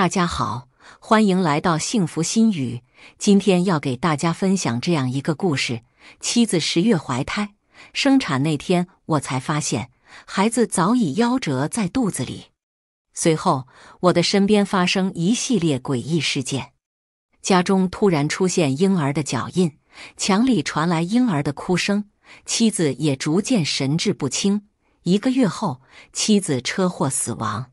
大家好，欢迎来到幸福心语。今天要给大家分享这样一个故事：妻子十月怀胎，生产那天我才发现孩子早已夭折在肚子里。随后，我的身边发生一系列诡异事件，家中突然出现婴儿的脚印，墙里传来婴儿的哭声，妻子也逐渐神志不清。一个月后，妻子车祸死亡。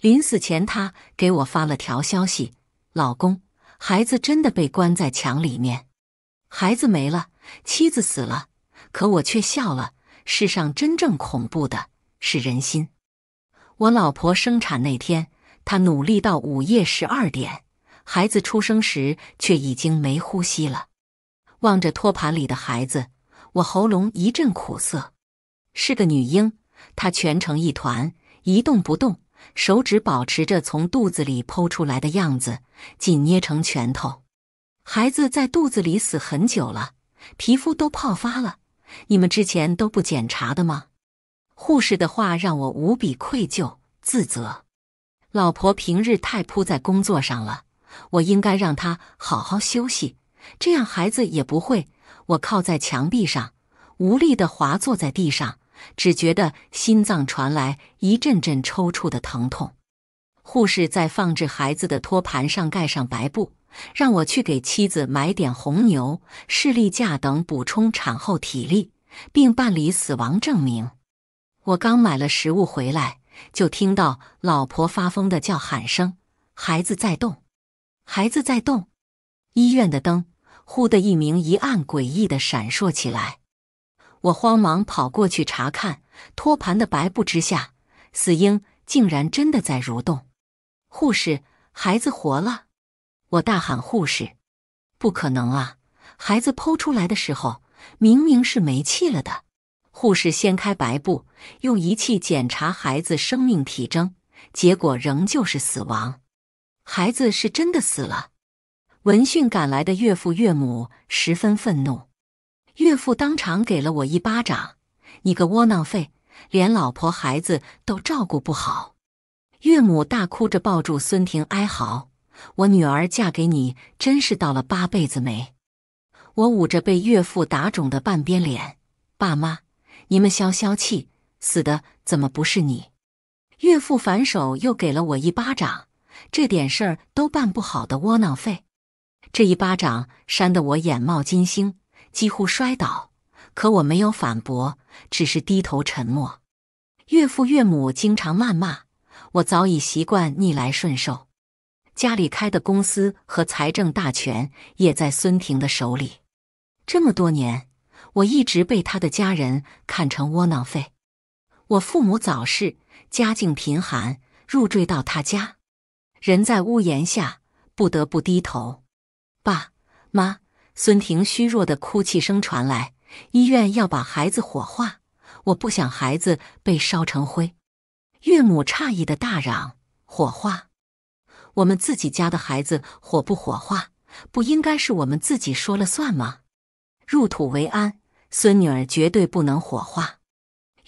临死前，他给我发了条消息：“老公，孩子真的被关在墙里面，孩子没了，妻子死了，可我却笑了。世上真正恐怖的是人心。”我老婆生产那天，她努力到午夜十二点，孩子出生时却已经没呼吸了。望着托盘里的孩子，我喉咙一阵苦涩。是个女婴，她蜷成一团，一动不动。手指保持着从肚子里剖出来的样子，紧捏成拳头。孩子在肚子里死很久了，皮肤都泡发了。你们之前都不检查的吗？护士的话让我无比愧疚自责。老婆平日太扑在工作上了，我应该让她好好休息，这样孩子也不会。我靠在墙壁上，无力的滑坐在地上。只觉得心脏传来一阵阵抽搐的疼痛。护士在放置孩子的托盘上盖上白布，让我去给妻子买点红牛、士力架等补充产后体力，并办理死亡证明。我刚买了食物回来，就听到老婆发疯的叫喊声：“孩子在动，孩子在动！”医院的灯忽的一明一暗，诡异的闪烁起来。我慌忙跑过去查看托盘的白布之下，死婴竟然真的在蠕动！护士，孩子活了！我大喊：“护士，不可能啊！孩子剖出来的时候明明是没气了的。”护士掀开白布，用仪器检查孩子生命体征，结果仍旧是死亡。孩子是真的死了。闻讯赶来的岳父岳母十分愤怒。岳父当场给了我一巴掌：“你个窝囊废，连老婆孩子都照顾不好。”岳母大哭着抱住孙婷，哀嚎：“我女儿嫁给你真是倒了八辈子霉。”我捂着被岳父打肿的半边脸：“爸妈，你们消消气，死的怎么不是你？”岳父反手又给了我一巴掌：“这点事儿都办不好的窝囊废！”这一巴掌扇得我眼冒金星。几乎摔倒，可我没有反驳，只是低头沉默。岳父岳母经常谩骂我，早已习惯逆来顺受。家里开的公司和财政大权也在孙婷的手里，这么多年，我一直被他的家人看成窝囊废。我父母早逝，家境贫寒，入赘到他家，人在屋檐下，不得不低头。爸妈。孙婷虚弱的哭泣声传来，医院要把孩子火化，我不想孩子被烧成灰。岳母诧异的大嚷：“火化？我们自己家的孩子火不火化？不应该是我们自己说了算吗？入土为安，孙女儿绝对不能火化。”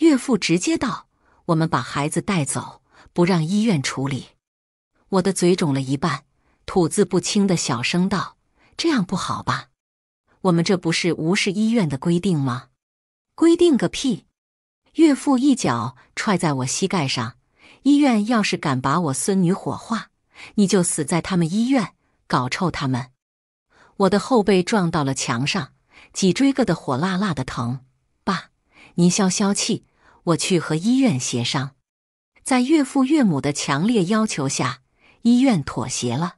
岳父直接道：“我们把孩子带走，不让医院处理。”我的嘴肿了一半，吐字不清的小声道：“这样不好吧？”我们这不是无视医院的规定吗？规定个屁！岳父一脚踹在我膝盖上，医院要是敢把我孙女火化，你就死在他们医院，搞臭他们！我的后背撞到了墙上，脊椎硌得火辣辣的疼。爸，您消消气，我去和医院协商。在岳父岳母的强烈要求下，医院妥协了。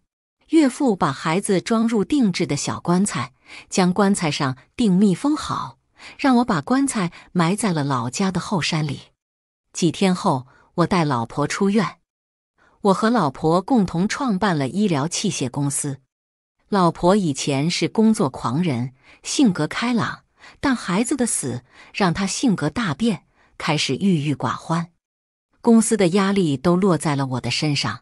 岳父把孩子装入定制的小棺材。将棺材上钉密封好，让我把棺材埋在了老家的后山里。几天后，我带老婆出院。我和老婆共同创办了医疗器械公司。老婆以前是工作狂人，性格开朗，但孩子的死让她性格大变，开始郁郁寡欢。公司的压力都落在了我的身上，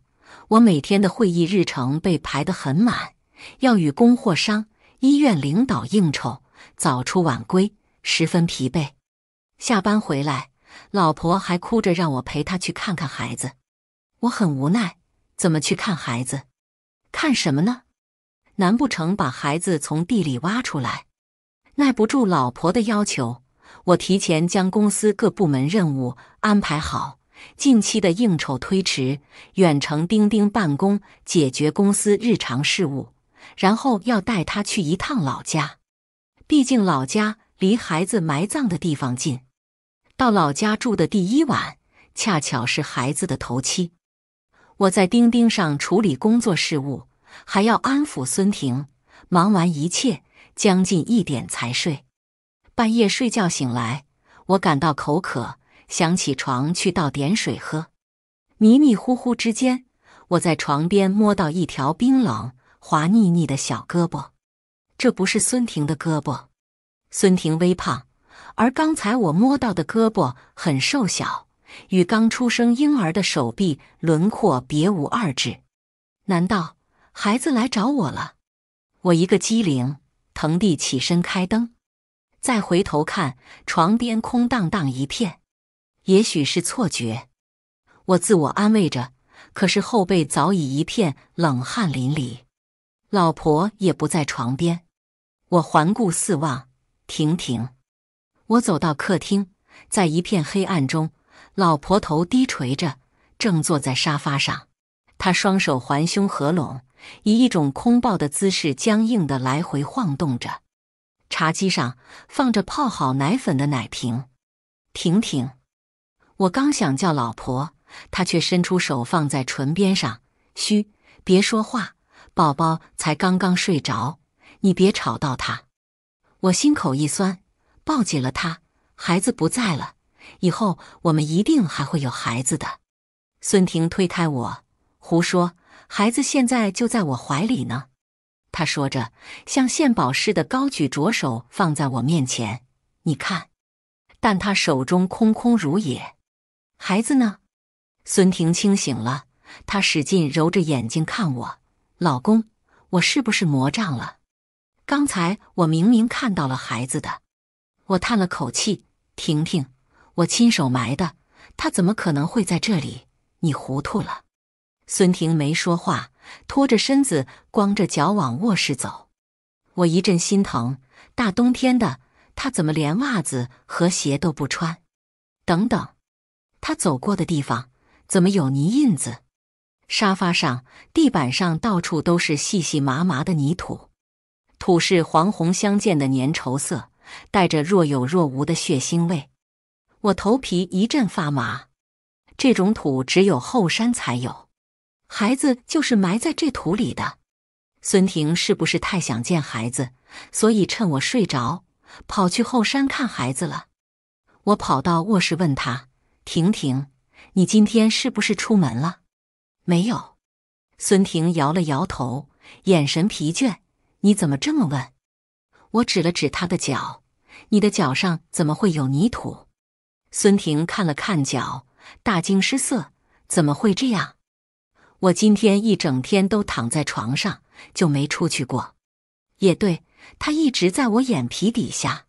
我每天的会议日程被排得很满，要与供货商。医院领导应酬，早出晚归，十分疲惫。下班回来，老婆还哭着让我陪她去看看孩子，我很无奈，怎么去看孩子？看什么呢？难不成把孩子从地里挖出来？耐不住老婆的要求，我提前将公司各部门任务安排好，近期的应酬推迟，远程钉钉办公，解决公司日常事务。然后要带他去一趟老家，毕竟老家离孩子埋葬的地方近。到老家住的第一晚，恰巧是孩子的头七。我在钉钉上处理工作事务，还要安抚孙婷，忙完一切，将近一点才睡。半夜睡觉醒来，我感到口渴，想起床去倒点水喝。迷迷糊糊之间，我在床边摸到一条冰冷。滑腻腻的小胳膊，这不是孙婷的胳膊。孙婷微胖，而刚才我摸到的胳膊很瘦小，与刚出生婴儿的手臂轮廓别无二致。难道孩子来找我了？我一个机灵，腾地起身开灯，再回头看床边空荡荡一片，也许是错觉，我自我安慰着。可是后背早已一片冷汗淋漓。老婆也不在床边，我环顾四望。婷婷，我走到客厅，在一片黑暗中，老婆头低垂着，正坐在沙发上。她双手环胸合拢，以一种空抱的姿势僵硬的来回晃动着。茶几上放着泡好奶粉的奶瓶。婷婷，我刚想叫老婆，她却伸出手放在唇边上，嘘，别说话。宝宝才刚刚睡着，你别吵到他。我心口一酸，抱紧了他。孩子不在了，以后我们一定还会有孩子的。孙婷推开我，胡说，孩子现在就在我怀里呢。他说着，像献宝似的高举着手，放在我面前，你看。但他手中空空如也，孩子呢？孙婷清醒了，他使劲揉着眼睛看我。老公，我是不是魔障了？刚才我明明看到了孩子的。我叹了口气：“婷婷，我亲手埋的，他怎么可能会在这里？你糊涂了。”孙婷没说话，拖着身子，光着脚往卧室走。我一阵心疼，大冬天的，他怎么连袜子和鞋都不穿？等等，他走过的地方怎么有泥印子？沙发上、地板上到处都是细细麻麻的泥土，土是黄红相间的粘稠色，带着若有若无的血腥味。我头皮一阵发麻，这种土只有后山才有，孩子就是埋在这土里的。孙婷是不是太想见孩子，所以趁我睡着跑去后山看孩子了？我跑到卧室问他：“婷婷，你今天是不是出门了？”没有，孙婷摇了摇头，眼神疲倦。你怎么这么问？我指了指她的脚，你的脚上怎么会有泥土？孙婷看了看脚，大惊失色：怎么会这样？我今天一整天都躺在床上，就没出去过。也对，他一直在我眼皮底下，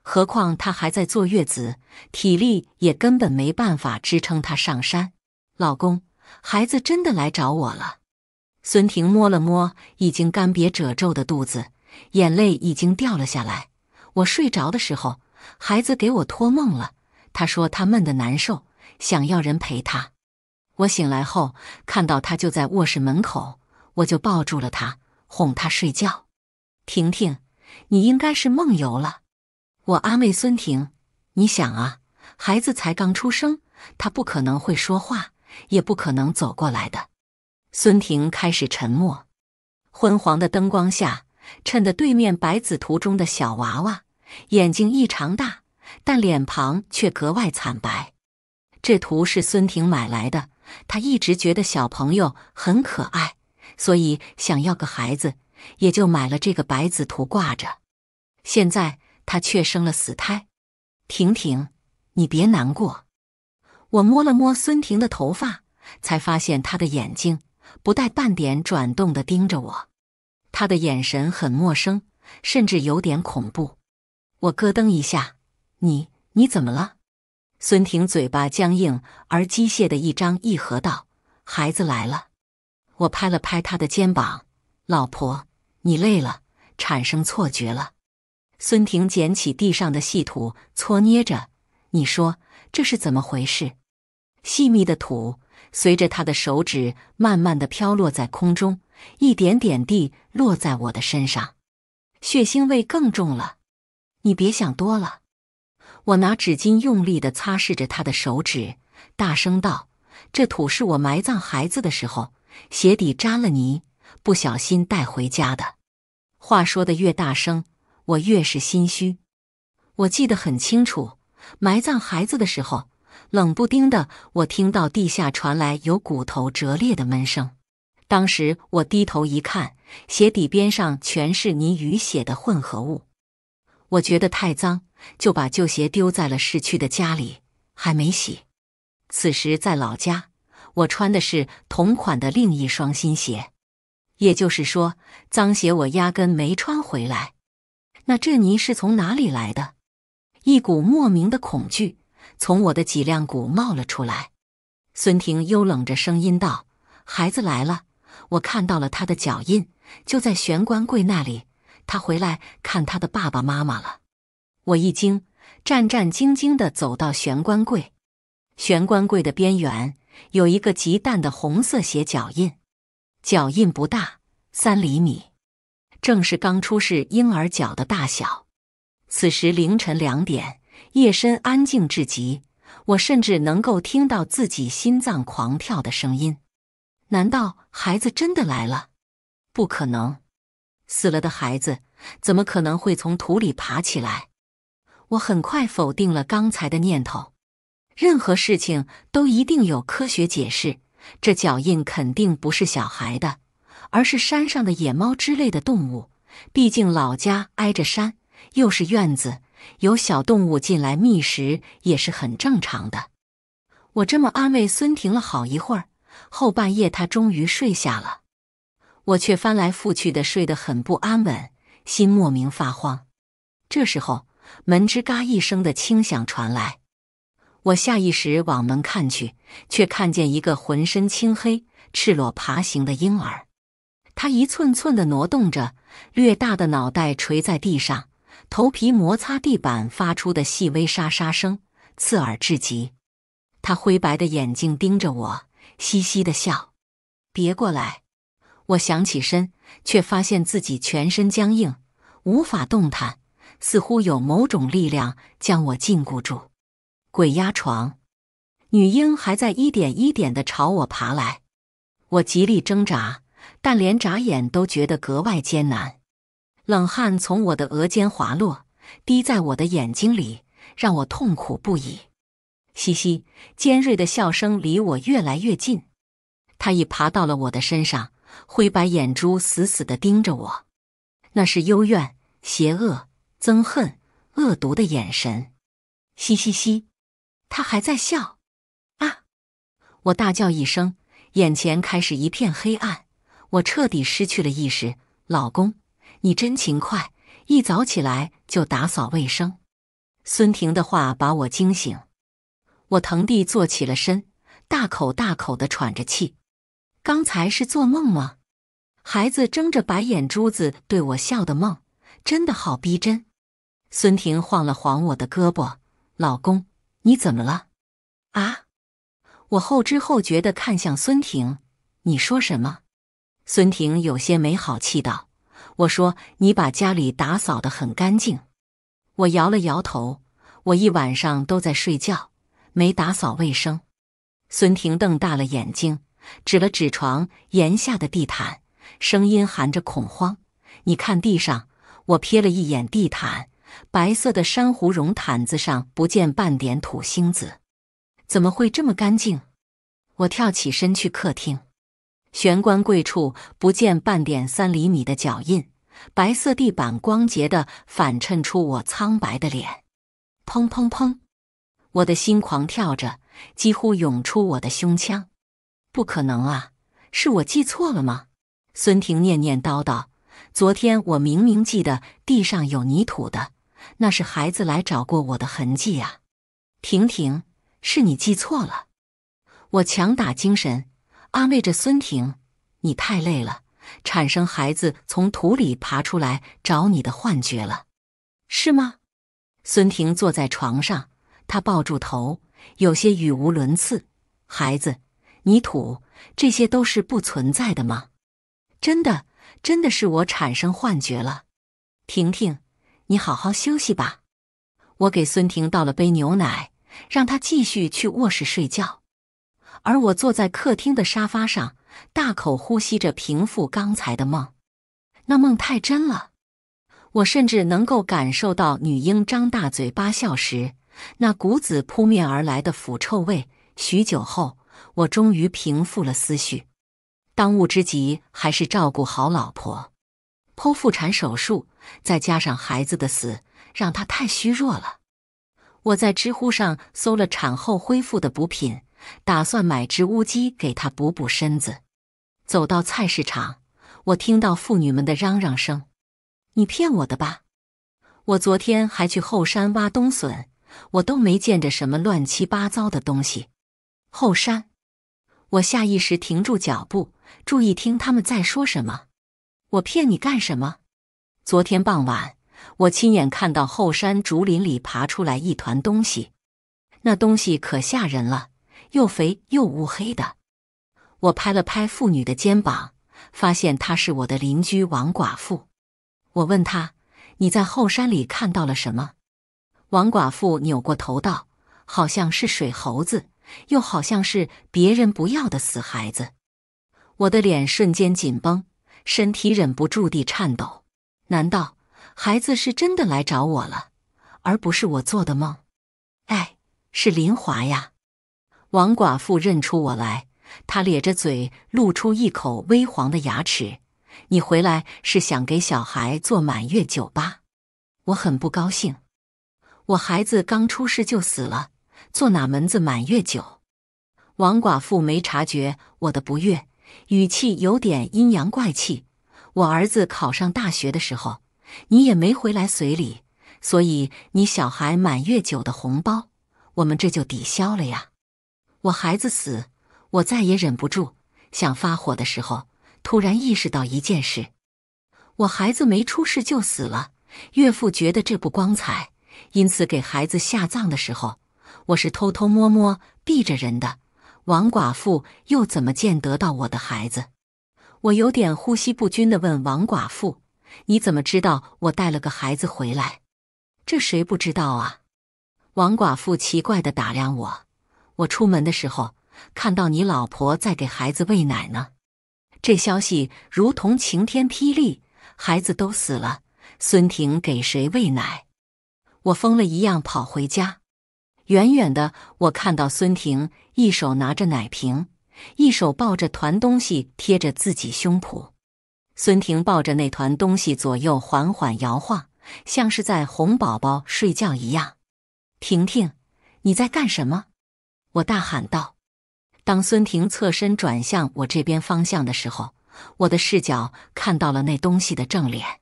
何况他还在坐月子，体力也根本没办法支撑他上山。老公。孩子真的来找我了，孙婷摸了摸已经干瘪褶皱的肚子，眼泪已经掉了下来。我睡着的时候，孩子给我托梦了。他说他闷得难受，想要人陪他。我醒来后看到他就在卧室门口，我就抱住了他，哄他睡觉。婷婷，你应该是梦游了。我安慰孙婷，你想啊，孩子才刚出生，他不可能会说话。也不可能走过来的。孙婷开始沉默。昏黄的灯光下，衬得对面白子图中的小娃娃眼睛异常大，但脸庞却格外惨白。这图是孙婷买来的，她一直觉得小朋友很可爱，所以想要个孩子，也就买了这个白子图挂着。现在她却生了死胎。婷婷，你别难过。我摸了摸孙婷的头发，才发现她的眼睛不带半点转动的盯着我，她的眼神很陌生，甚至有点恐怖。我咯噔一下：“你你怎么了？”孙婷嘴巴僵硬而机械的一张一合道：“孩子来了。”我拍了拍他的肩膀：“老婆，你累了，产生错觉了。”孙婷捡起地上的细土搓捏着：“你说这是怎么回事？”细密的土随着他的手指慢慢的飘落在空中，一点点地落在我的身上，血腥味更重了。你别想多了。我拿纸巾用力地擦拭着他的手指，大声道：“这土是我埋葬孩子的时候鞋底沾了泥，不小心带回家的。”话说的越大声，我越是心虚。我记得很清楚，埋葬孩子的时候。冷不丁的，我听到地下传来有骨头折裂的闷声。当时我低头一看，鞋底边上全是泥与血的混合物。我觉得太脏，就把旧鞋丢在了市区的家里，还没洗。此时在老家，我穿的是同款的另一双新鞋。也就是说，脏鞋我压根没穿回来。那这泥是从哪里来的？一股莫名的恐惧。从我的脊梁骨冒了出来，孙婷幽冷着声音道：“孩子来了，我看到了他的脚印，就在玄关柜那里。他回来看他的爸爸妈妈了。”我一惊，战战兢兢地走到玄关柜。玄关柜的边缘有一个极淡的红色鞋脚印，脚印不大，三厘米，正是刚出世婴儿脚的大小。此时凌晨两点。夜深，安静至极，我甚至能够听到自己心脏狂跳的声音。难道孩子真的来了？不可能，死了的孩子怎么可能会从土里爬起来？我很快否定了刚才的念头。任何事情都一定有科学解释，这脚印肯定不是小孩的，而是山上的野猫之类的动物。毕竟老家挨着山，又是院子。有小动物进来觅食也是很正常的，我这么安慰孙婷了好一会儿，后半夜她终于睡下了，我却翻来覆去的睡得很不安稳，心莫名发慌。这时候，门吱嘎一声的轻响传来，我下意识往门看去，却看见一个浑身青黑、赤裸爬行的婴儿，他一寸寸的挪动着，略大的脑袋垂在地上。头皮摩擦地板发出的细微沙沙声，刺耳至极。他灰白的眼睛盯着我，嘻嘻的笑。别过来！我想起身，却发现自己全身僵硬，无法动弹，似乎有某种力量将我禁锢住。鬼压床！女婴还在一点一点的朝我爬来。我极力挣扎，但连眨眼都觉得格外艰难。冷汗从我的额间滑落，滴在我的眼睛里，让我痛苦不已。嘻嘻，尖锐的笑声离我越来越近，他已爬到了我的身上，灰白眼珠死死的盯着我，那是幽怨、邪恶、憎恨、恶毒的眼神。嘻嘻嘻，他还在笑啊！我大叫一声，眼前开始一片黑暗，我彻底失去了意识。老公。你真勤快，一早起来就打扫卫生。孙婷的话把我惊醒，我腾地坐起了身，大口大口的喘着气。刚才是做梦吗？孩子睁着白眼珠子对我笑的梦，真的好逼真。孙婷晃了晃我的胳膊，老公，你怎么了？啊？我后知后觉的看向孙婷，你说什么？孙婷有些没好气道。我说：“你把家里打扫得很干净。”我摇了摇头。我一晚上都在睡觉，没打扫卫生。孙婷瞪大了眼睛，指了指床沿下的地毯，声音含着恐慌：“你看地上。”我瞥了一眼地毯，白色的珊瑚绒毯子上不见半点土星子，怎么会这么干净？我跳起身去客厅。玄关柜处不见半点三厘米的脚印，白色地板光洁的反衬出我苍白的脸。砰砰砰，我的心狂跳着，几乎涌出我的胸腔。不可能啊，是我记错了吗？孙婷念念叨叨：“昨天我明明记得地上有泥土的，那是孩子来找过我的痕迹啊。”婷婷，是你记错了。我强打精神。安慰着孙婷：“你太累了，产生孩子从土里爬出来找你的幻觉了，是吗？”孙婷坐在床上，她抱住头，有些语无伦次：“孩子，泥土，这些都是不存在的吗？真的，真的是我产生幻觉了。”婷婷，你好好休息吧。我给孙婷倒了杯牛奶，让她继续去卧室睡觉。而我坐在客厅的沙发上，大口呼吸着，平复刚才的梦。那梦太真了，我甚至能够感受到女婴张大嘴巴笑时，那股子扑面而来的腐臭味。许久后，我终于平复了思绪。当务之急还是照顾好老婆。剖腹产手术，再加上孩子的死，让她太虚弱了。我在知乎上搜了产后恢复的补品。打算买只乌鸡给他补补身子。走到菜市场，我听到妇女们的嚷嚷声：“你骗我的吧！我昨天还去后山挖冬笋，我都没见着什么乱七八糟的东西。”后山，我下意识停住脚步，注意听他们在说什么。我骗你干什么？昨天傍晚，我亲眼看到后山竹林里爬出来一团东西，那东西可吓人了。又肥又乌黑的，我拍了拍妇女的肩膀，发现她是我的邻居王寡妇。我问她：“你在后山里看到了什么？”王寡妇扭过头道：“好像是水猴子，又好像是别人不要的死孩子。”我的脸瞬间紧绷，身体忍不住地颤抖。难道孩子是真的来找我了，而不是我做的梦？哎，是林华呀。王寡妇认出我来，她咧着嘴露出一口微黄的牙齿。你回来是想给小孩做满月酒吧？我很不高兴，我孩子刚出世就死了，做哪门子满月酒？王寡妇没察觉我的不悦，语气有点阴阳怪气。我儿子考上大学的时候，你也没回来随礼，所以你小孩满月酒的红包，我们这就抵消了呀。我孩子死，我再也忍不住想发火的时候，突然意识到一件事：我孩子没出世就死了。岳父觉得这不光彩，因此给孩子下葬的时候，我是偷偷摸摸避着人的。王寡妇又怎么见得到我的孩子？我有点呼吸不均的问王寡妇：“你怎么知道我带了个孩子回来？这谁不知道啊？”王寡妇奇怪的打量我。我出门的时候看到你老婆在给孩子喂奶呢，这消息如同晴天霹雳。孩子都死了，孙婷给谁喂奶？我疯了一样跑回家，远远的我看到孙婷一手拿着奶瓶，一手抱着团东西贴着自己胸脯。孙婷抱着那团东西左右缓缓摇晃，像是在哄宝宝睡觉一样。婷婷，你在干什么？我大喊道：“当孙婷侧身转向我这边方向的时候，我的视角看到了那东西的正脸，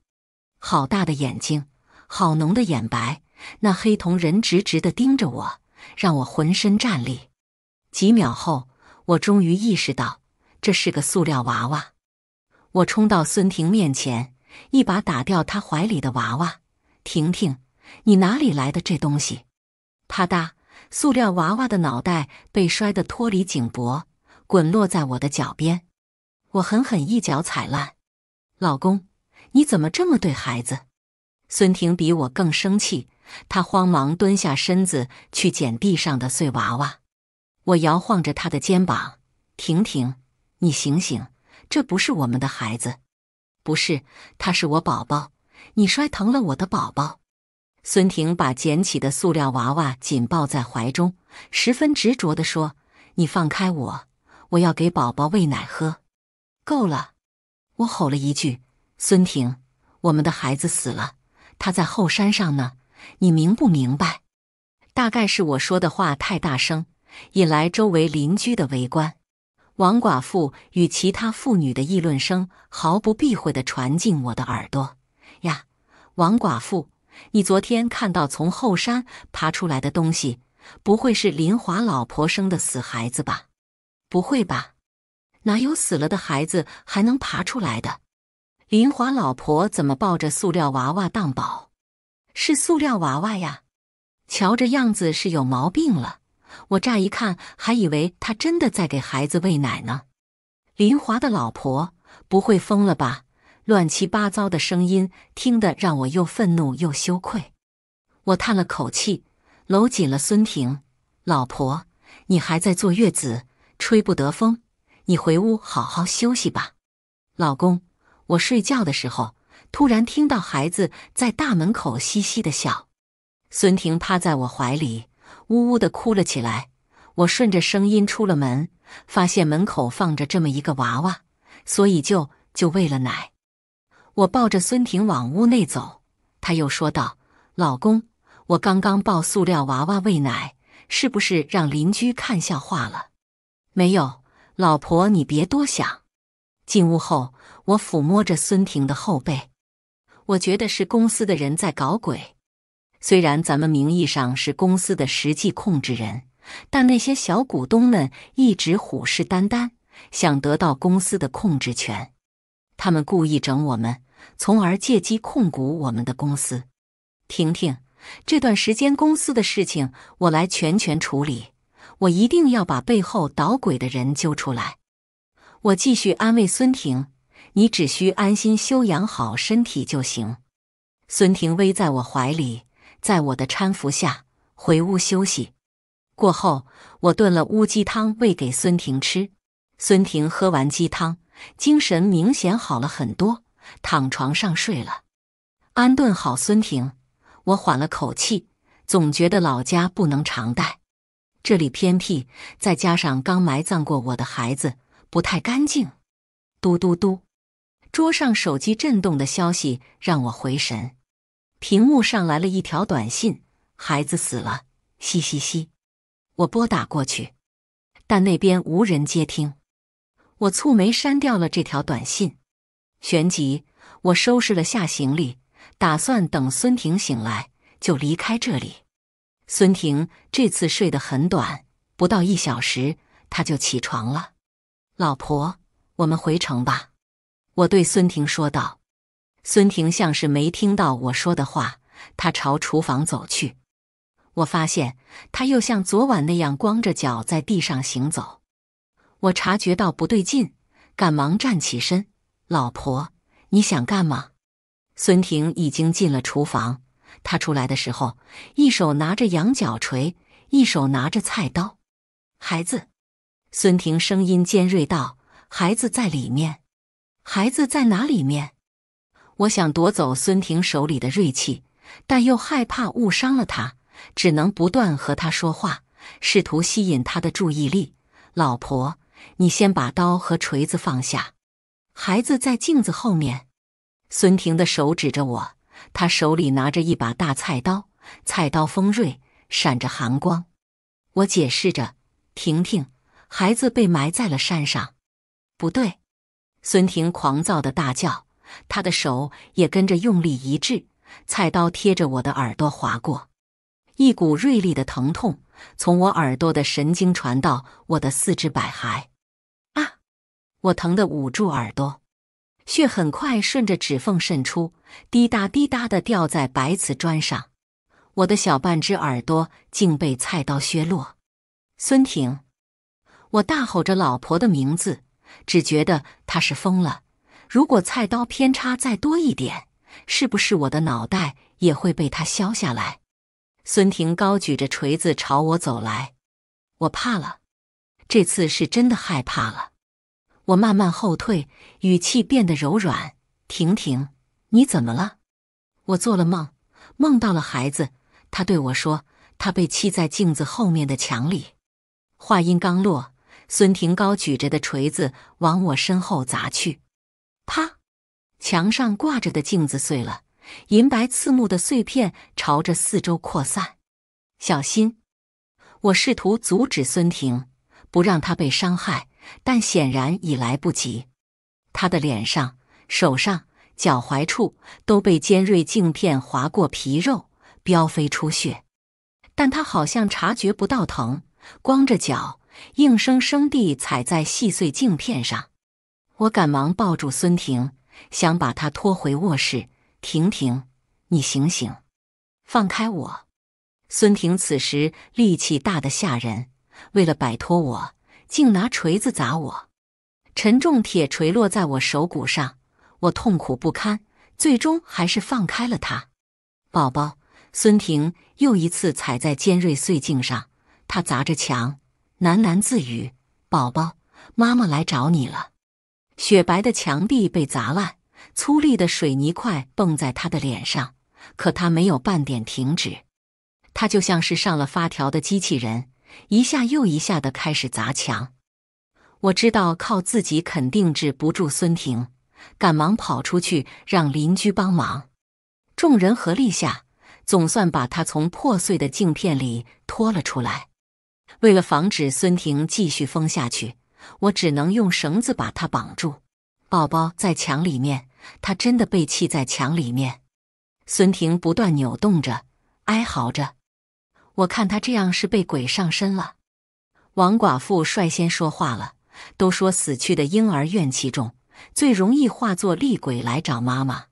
好大的眼睛，好浓的眼白。那黑瞳人直直地盯着我，让我浑身战栗。几秒后，我终于意识到这是个塑料娃娃。我冲到孙婷面前，一把打掉她怀里的娃娃。婷婷，你哪里来的这东西？”啪嗒。塑料娃娃的脑袋被摔得脱离颈脖，滚落在我的脚边。我狠狠一脚踩烂。老公，你怎么这么对孩子？孙婷比我更生气，她慌忙蹲下身子去捡地上的碎娃娃。我摇晃着她的肩膀：“婷婷，你醒醒，这不是我们的孩子，不是，他是我宝宝，你摔疼了我的宝宝。”孙婷把捡起的塑料娃娃紧抱在怀中，十分执着地说：“你放开我，我要给宝宝喂奶喝。”够了，我吼了一句：“孙婷，我们的孩子死了，他在后山上呢，你明不明白？”大概是我说的话太大声，引来周围邻居的围观。王寡妇与其他妇女的议论声毫不避讳地传进我的耳朵。呀，王寡妇！你昨天看到从后山爬出来的东西，不会是林华老婆生的死孩子吧？不会吧？哪有死了的孩子还能爬出来的？林华老婆怎么抱着塑料娃娃当宝？是塑料娃娃呀！瞧这样子是有毛病了。我乍一看还以为他真的在给孩子喂奶呢。林华的老婆不会疯了吧？乱七八糟的声音听得让我又愤怒又羞愧，我叹了口气，搂紧了孙婷。老婆，你还在坐月子，吹不得风，你回屋好好休息吧。老公，我睡觉的时候突然听到孩子在大门口嘻嘻的笑，孙婷趴在我怀里，呜呜的哭了起来。我顺着声音出了门，发现门口放着这么一个娃娃，所以就就喂了奶。我抱着孙婷往屋内走，他又说道：“老公，我刚刚抱塑料娃娃喂奶，是不是让邻居看笑话了？没有，老婆，你别多想。”进屋后，我抚摸着孙婷的后背，我觉得是公司的人在搞鬼。虽然咱们名义上是公司的实际控制人，但那些小股东们一直虎视眈眈，想得到公司的控制权。他们故意整我们。从而借机控股我们的公司。婷婷，这段时间公司的事情我来全权处理，我一定要把背后捣鬼的人揪出来。我继续安慰孙婷：“你只需安心休养好身体就行。”孙婷偎在我怀里，在我的搀扶下回屋休息。过后，我炖了乌鸡汤喂给孙婷吃。孙婷喝完鸡汤，精神明显好了很多。躺床上睡了，安顿好孙婷，我缓了口气，总觉得老家不能常待，这里偏僻，再加上刚埋葬过我的孩子，不太干净。嘟嘟嘟，桌上手机震动的消息让我回神，屏幕上来了一条短信：“孩子死了。”嘻嘻嘻，我拨打过去，但那边无人接听，我蹙眉删掉了这条短信。旋即，我收拾了下行李，打算等孙婷醒来就离开这里。孙婷这次睡得很短，不到一小时，她就起床了。老婆，我们回城吧，我对孙婷说道。孙婷像是没听到我说的话，她朝厨房走去。我发现她又像昨晚那样光着脚在地上行走，我察觉到不对劲，赶忙站起身。老婆，你想干嘛？孙婷已经进了厨房，她出来的时候，一手拿着羊角锤，一手拿着菜刀。孩子，孙婷声音尖锐道：“孩子在里面，孩子在哪里面？”我想夺走孙婷手里的锐器，但又害怕误伤了他，只能不断和他说话，试图吸引他的注意力。老婆，你先把刀和锤子放下。孩子在镜子后面，孙婷的手指着我，她手里拿着一把大菜刀，菜刀锋锐，闪着寒光。我解释着：“婷婷，孩子被埋在了山上。”不对，孙婷狂躁的大叫，她的手也跟着用力一掷，菜刀贴着我的耳朵划过，一股锐利的疼痛从我耳朵的神经传到我的四肢百骸。我疼得捂住耳朵，血很快顺着指缝渗出，滴答滴答的掉在白瓷砖上。我的小半只耳朵竟被菜刀削落。孙婷，我大吼着老婆的名字，只觉得她是疯了。如果菜刀偏差再多一点，是不是我的脑袋也会被他削下来？孙婷高举着锤子朝我走来，我怕了，这次是真的害怕了。我慢慢后退，语气变得柔软。婷婷，你怎么了？我做了梦，梦到了孩子。他对我说，他被砌在镜子后面的墙里。话音刚落，孙婷高举着的锤子往我身后砸去，啪！墙上挂着的镜子碎了，银白刺目的碎片朝着四周扩散。小心！我试图阻止孙婷，不让她被伤害。但显然已来不及，他的脸上、手上、脚踝处都被尖锐镜片划过皮肉，飙飞出血。但他好像察觉不到疼，光着脚硬生生地踩在细碎镜片上。我赶忙抱住孙婷，想把她拖回卧室。婷婷，你醒醒，放开我！孙婷此时力气大得吓人，为了摆脱我。竟拿锤子砸我，沉重铁锤落在我手骨上，我痛苦不堪，最终还是放开了他。宝宝，孙婷又一次踩在尖锐碎镜上，他砸着墙，喃喃自语：“宝宝，妈妈来找你了。”雪白的墙壁被砸烂，粗粝的水泥块蹦在他的脸上，可他没有半点停止，他就像是上了发条的机器人。一下又一下地开始砸墙，我知道靠自己肯定治不住孙婷，赶忙跑出去让邻居帮忙。众人合力下，总算把她从破碎的镜片里拖了出来。为了防止孙婷继续疯下去，我只能用绳子把她绑住。宝宝在墙里面，她真的被气在墙里面。孙婷不断扭动着，哀嚎着。我看他这样是被鬼上身了。王寡妇率先说话了：“都说死去的婴儿怨气重，最容易化作厉鬼来找妈妈。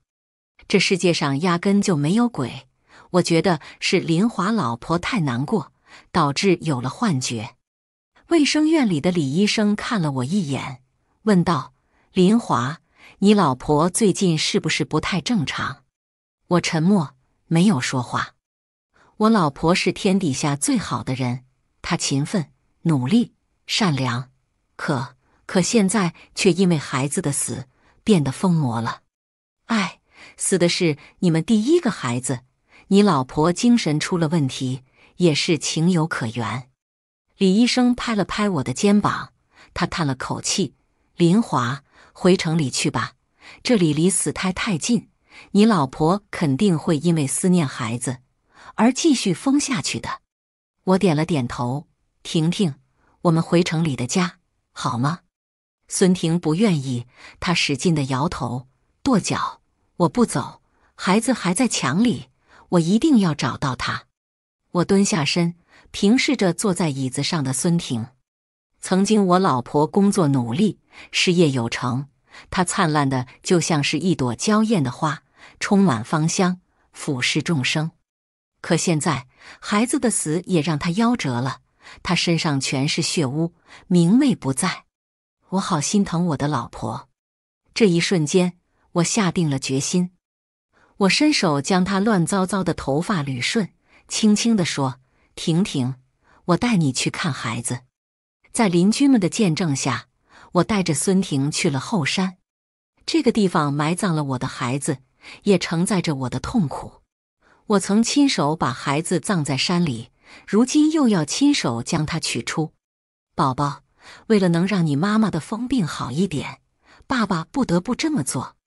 这世界上压根就没有鬼。我觉得是林华老婆太难过，导致有了幻觉。”卫生院里的李医生看了我一眼，问道：“林华，你老婆最近是不是不太正常？”我沉默，没有说话。我老婆是天底下最好的人，她勤奋、努力、善良，可可现在却因为孩子的死变得疯魔了。哎，死的是你们第一个孩子，你老婆精神出了问题也是情有可原。李医生拍了拍我的肩膀，他叹了口气：“林华，回城里去吧，这里离死胎太近，你老婆肯定会因为思念孩子。”而继续疯下去的，我点了点头。婷婷，我们回城里的家，好吗？孙婷不愿意，她使劲的摇头，跺脚：“我不走，孩子还在墙里，我一定要找到他。”我蹲下身，平视着坐在椅子上的孙婷。曾经，我老婆工作努力，事业有成，她灿烂的就像是一朵娇艳的花，充满芳香，俯视众生。可现在，孩子的死也让他夭折了。他身上全是血污，明媚不在，我好心疼我的老婆。这一瞬间，我下定了决心。我伸手将他乱糟糟的头发捋顺，轻轻的说：“婷婷，我带你去看孩子。”在邻居们的见证下，我带着孙婷去了后山。这个地方埋葬了我的孩子，也承载着我的痛苦。我曾亲手把孩子葬在山里，如今又要亲手将他取出。宝宝，为了能让你妈妈的疯病好一点，爸爸不得不这么做。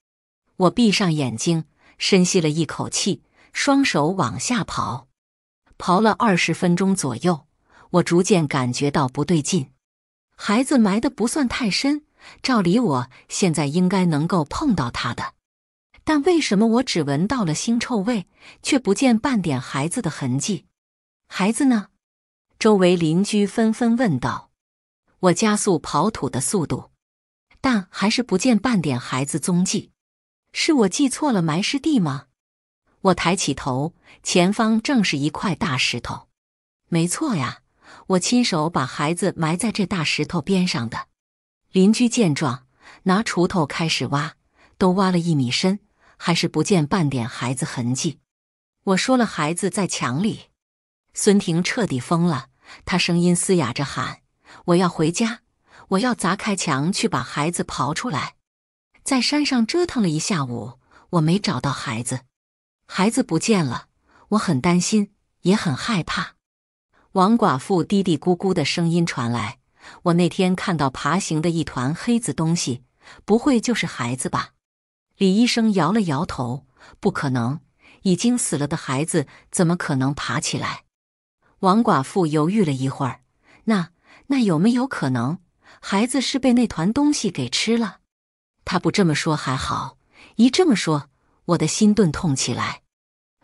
我闭上眼睛，深吸了一口气，双手往下刨，刨了二十分钟左右，我逐渐感觉到不对劲。孩子埋的不算太深，照理我现在应该能够碰到他的。但为什么我只闻到了腥臭味，却不见半点孩子的痕迹？孩子呢？周围邻居纷纷问道。我加速刨土的速度，但还是不见半点孩子踪迹。是我记错了埋尸地吗？我抬起头，前方正是一块大石头。没错呀，我亲手把孩子埋在这大石头边上的。邻居见状，拿锄头开始挖，都挖了一米深。还是不见半点孩子痕迹。我说了，孩子在墙里。孙婷彻底疯了，她声音嘶哑着喊：“我要回家！我要砸开墙，去把孩子刨出来！”在山上折腾了一下午，我没找到孩子。孩子不见了，我很担心，也很害怕。王寡妇嘀嘀咕咕的声音传来：“我那天看到爬行的一团黑子东西，不会就是孩子吧？”李医生摇了摇头：“不可能，已经死了的孩子怎么可能爬起来？”王寡妇犹豫了一会儿：“那那有没有可能，孩子是被那团东西给吃了？”他不这么说还好，一这么说，我的心顿痛起来。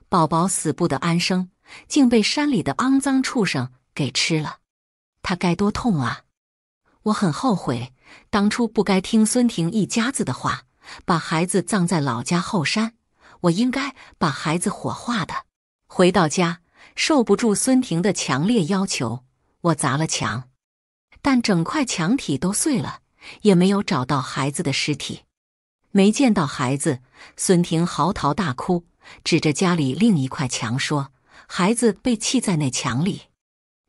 宝宝死不得安生，竟被山里的肮脏畜生给吃了，他该多痛啊！我很后悔，当初不该听孙婷一家子的话。把孩子葬在老家后山，我应该把孩子火化的。回到家，受不住孙婷的强烈要求，我砸了墙，但整块墙体都碎了，也没有找到孩子的尸体。没见到孩子，孙婷嚎啕大哭，指着家里另一块墙说：“孩子被弃在那墙里。”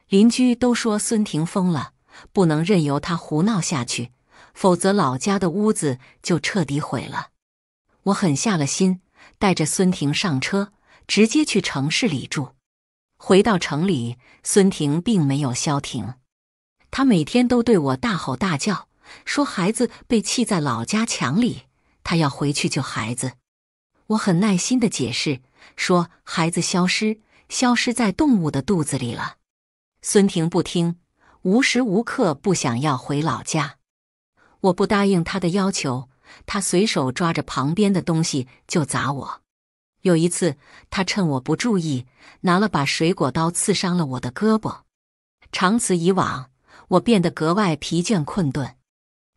邻居都说孙婷疯了，不能任由他胡闹下去。否则，老家的屋子就彻底毁了。我狠下了心，带着孙婷上车，直接去城市里住。回到城里，孙婷并没有消停，她每天都对我大吼大叫，说孩子被气在老家墙里，她要回去救孩子。我很耐心的解释，说孩子消失，消失在动物的肚子里了。孙婷不听，无时无刻不想要回老家。我不答应他的要求，他随手抓着旁边的东西就砸我。有一次，他趁我不注意，拿了把水果刀刺伤了我的胳膊。长此以往，我变得格外疲倦困顿。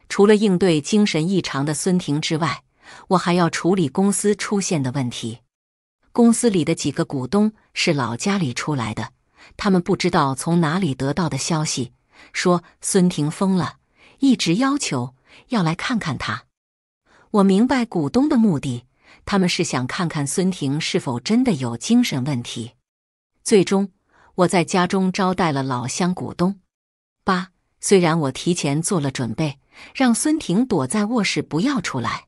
除了应对精神异常的孙婷之外，我还要处理公司出现的问题。公司里的几个股东是老家里出来的，他们不知道从哪里得到的消息，说孙婷疯了，一直要求。要来看看他，我明白股东的目的，他们是想看看孙婷是否真的有精神问题。最终，我在家中招待了老乡股东八。虽然我提前做了准备，让孙婷躲在卧室不要出来，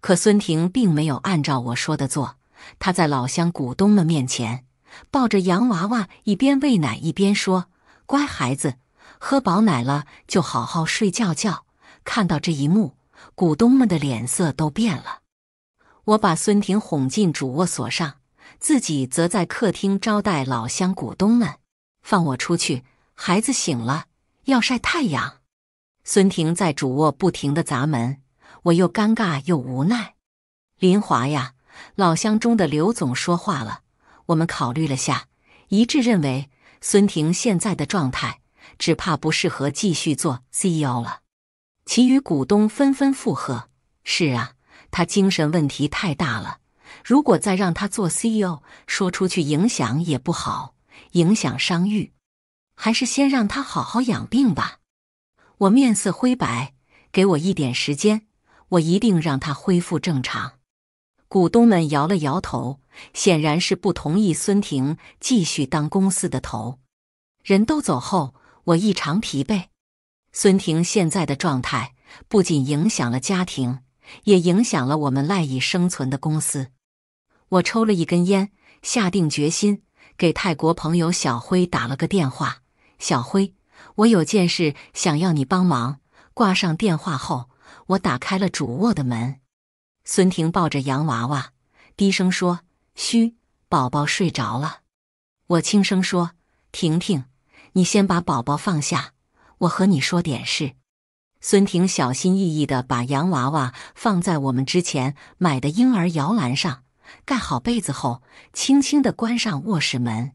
可孙婷并没有按照我说的做。他在老乡股东们面前抱着洋娃娃，一边喂奶一边说：“乖孩子，喝饱奶了就好好睡觉觉。”看到这一幕，股东们的脸色都变了。我把孙婷哄进主卧锁上，自己则在客厅招待老乡股东们。放我出去，孩子醒了要晒太阳。孙婷在主卧不停的砸门，我又尴尬又无奈。林华呀，老乡中的刘总说话了，我们考虑了下，一致认为孙婷现在的状态，只怕不适合继续做 CEO 了。其余股东纷纷附和：“是啊，他精神问题太大了。如果再让他做 CEO，说出去影响也不好，影响商誉。还是先让他好好养病吧。”我面色灰白，给我一点时间，我一定让他恢复正常。股东们摇了摇头，显然是不同意孙婷继续当公司的头。人都走后，我异常疲惫。孙婷现在的状态不仅影响了家庭，也影响了我们赖以生存的公司。我抽了一根烟，下定决心给泰国朋友小辉打了个电话。小辉，我有件事想要你帮忙。挂上电话后，我打开了主卧的门。孙婷抱着洋娃娃，低声说：“嘘，宝宝睡着了。”我轻声说：“婷婷，你先把宝宝放下。”我和你说点事。孙婷小心翼翼的把洋娃娃放在我们之前买的婴儿摇篮上，盖好被子后，轻轻的关上卧室门。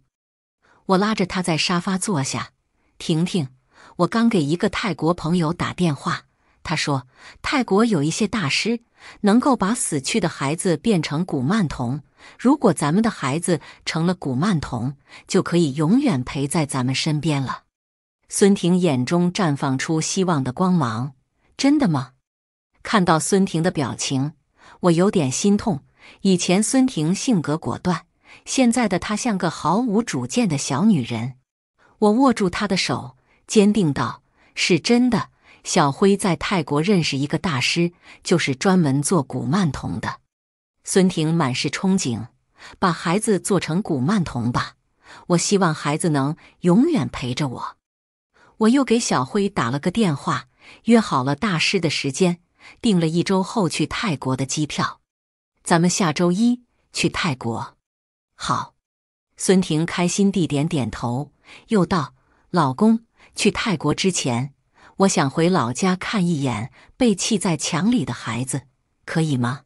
我拉着她在沙发坐下。婷婷，我刚给一个泰国朋友打电话，他说泰国有一些大师能够把死去的孩子变成古曼童。如果咱们的孩子成了古曼童，就可以永远陪在咱们身边了。孙婷眼中绽放出希望的光芒，真的吗？看到孙婷的表情，我有点心痛。以前孙婷性格果断，现在的她像个毫无主见的小女人。我握住她的手，坚定道：“是真的。”小辉在泰国认识一个大师，就是专门做古曼童的。孙婷满是憧憬：“把孩子做成古曼童吧，我希望孩子能永远陪着我。”我又给小辉打了个电话，约好了大师的时间，订了一周后去泰国的机票。咱们下周一去泰国，好。孙婷开心地点点头，又道：“老公，去泰国之前，我想回老家看一眼被弃在墙里的孩子，可以吗？”“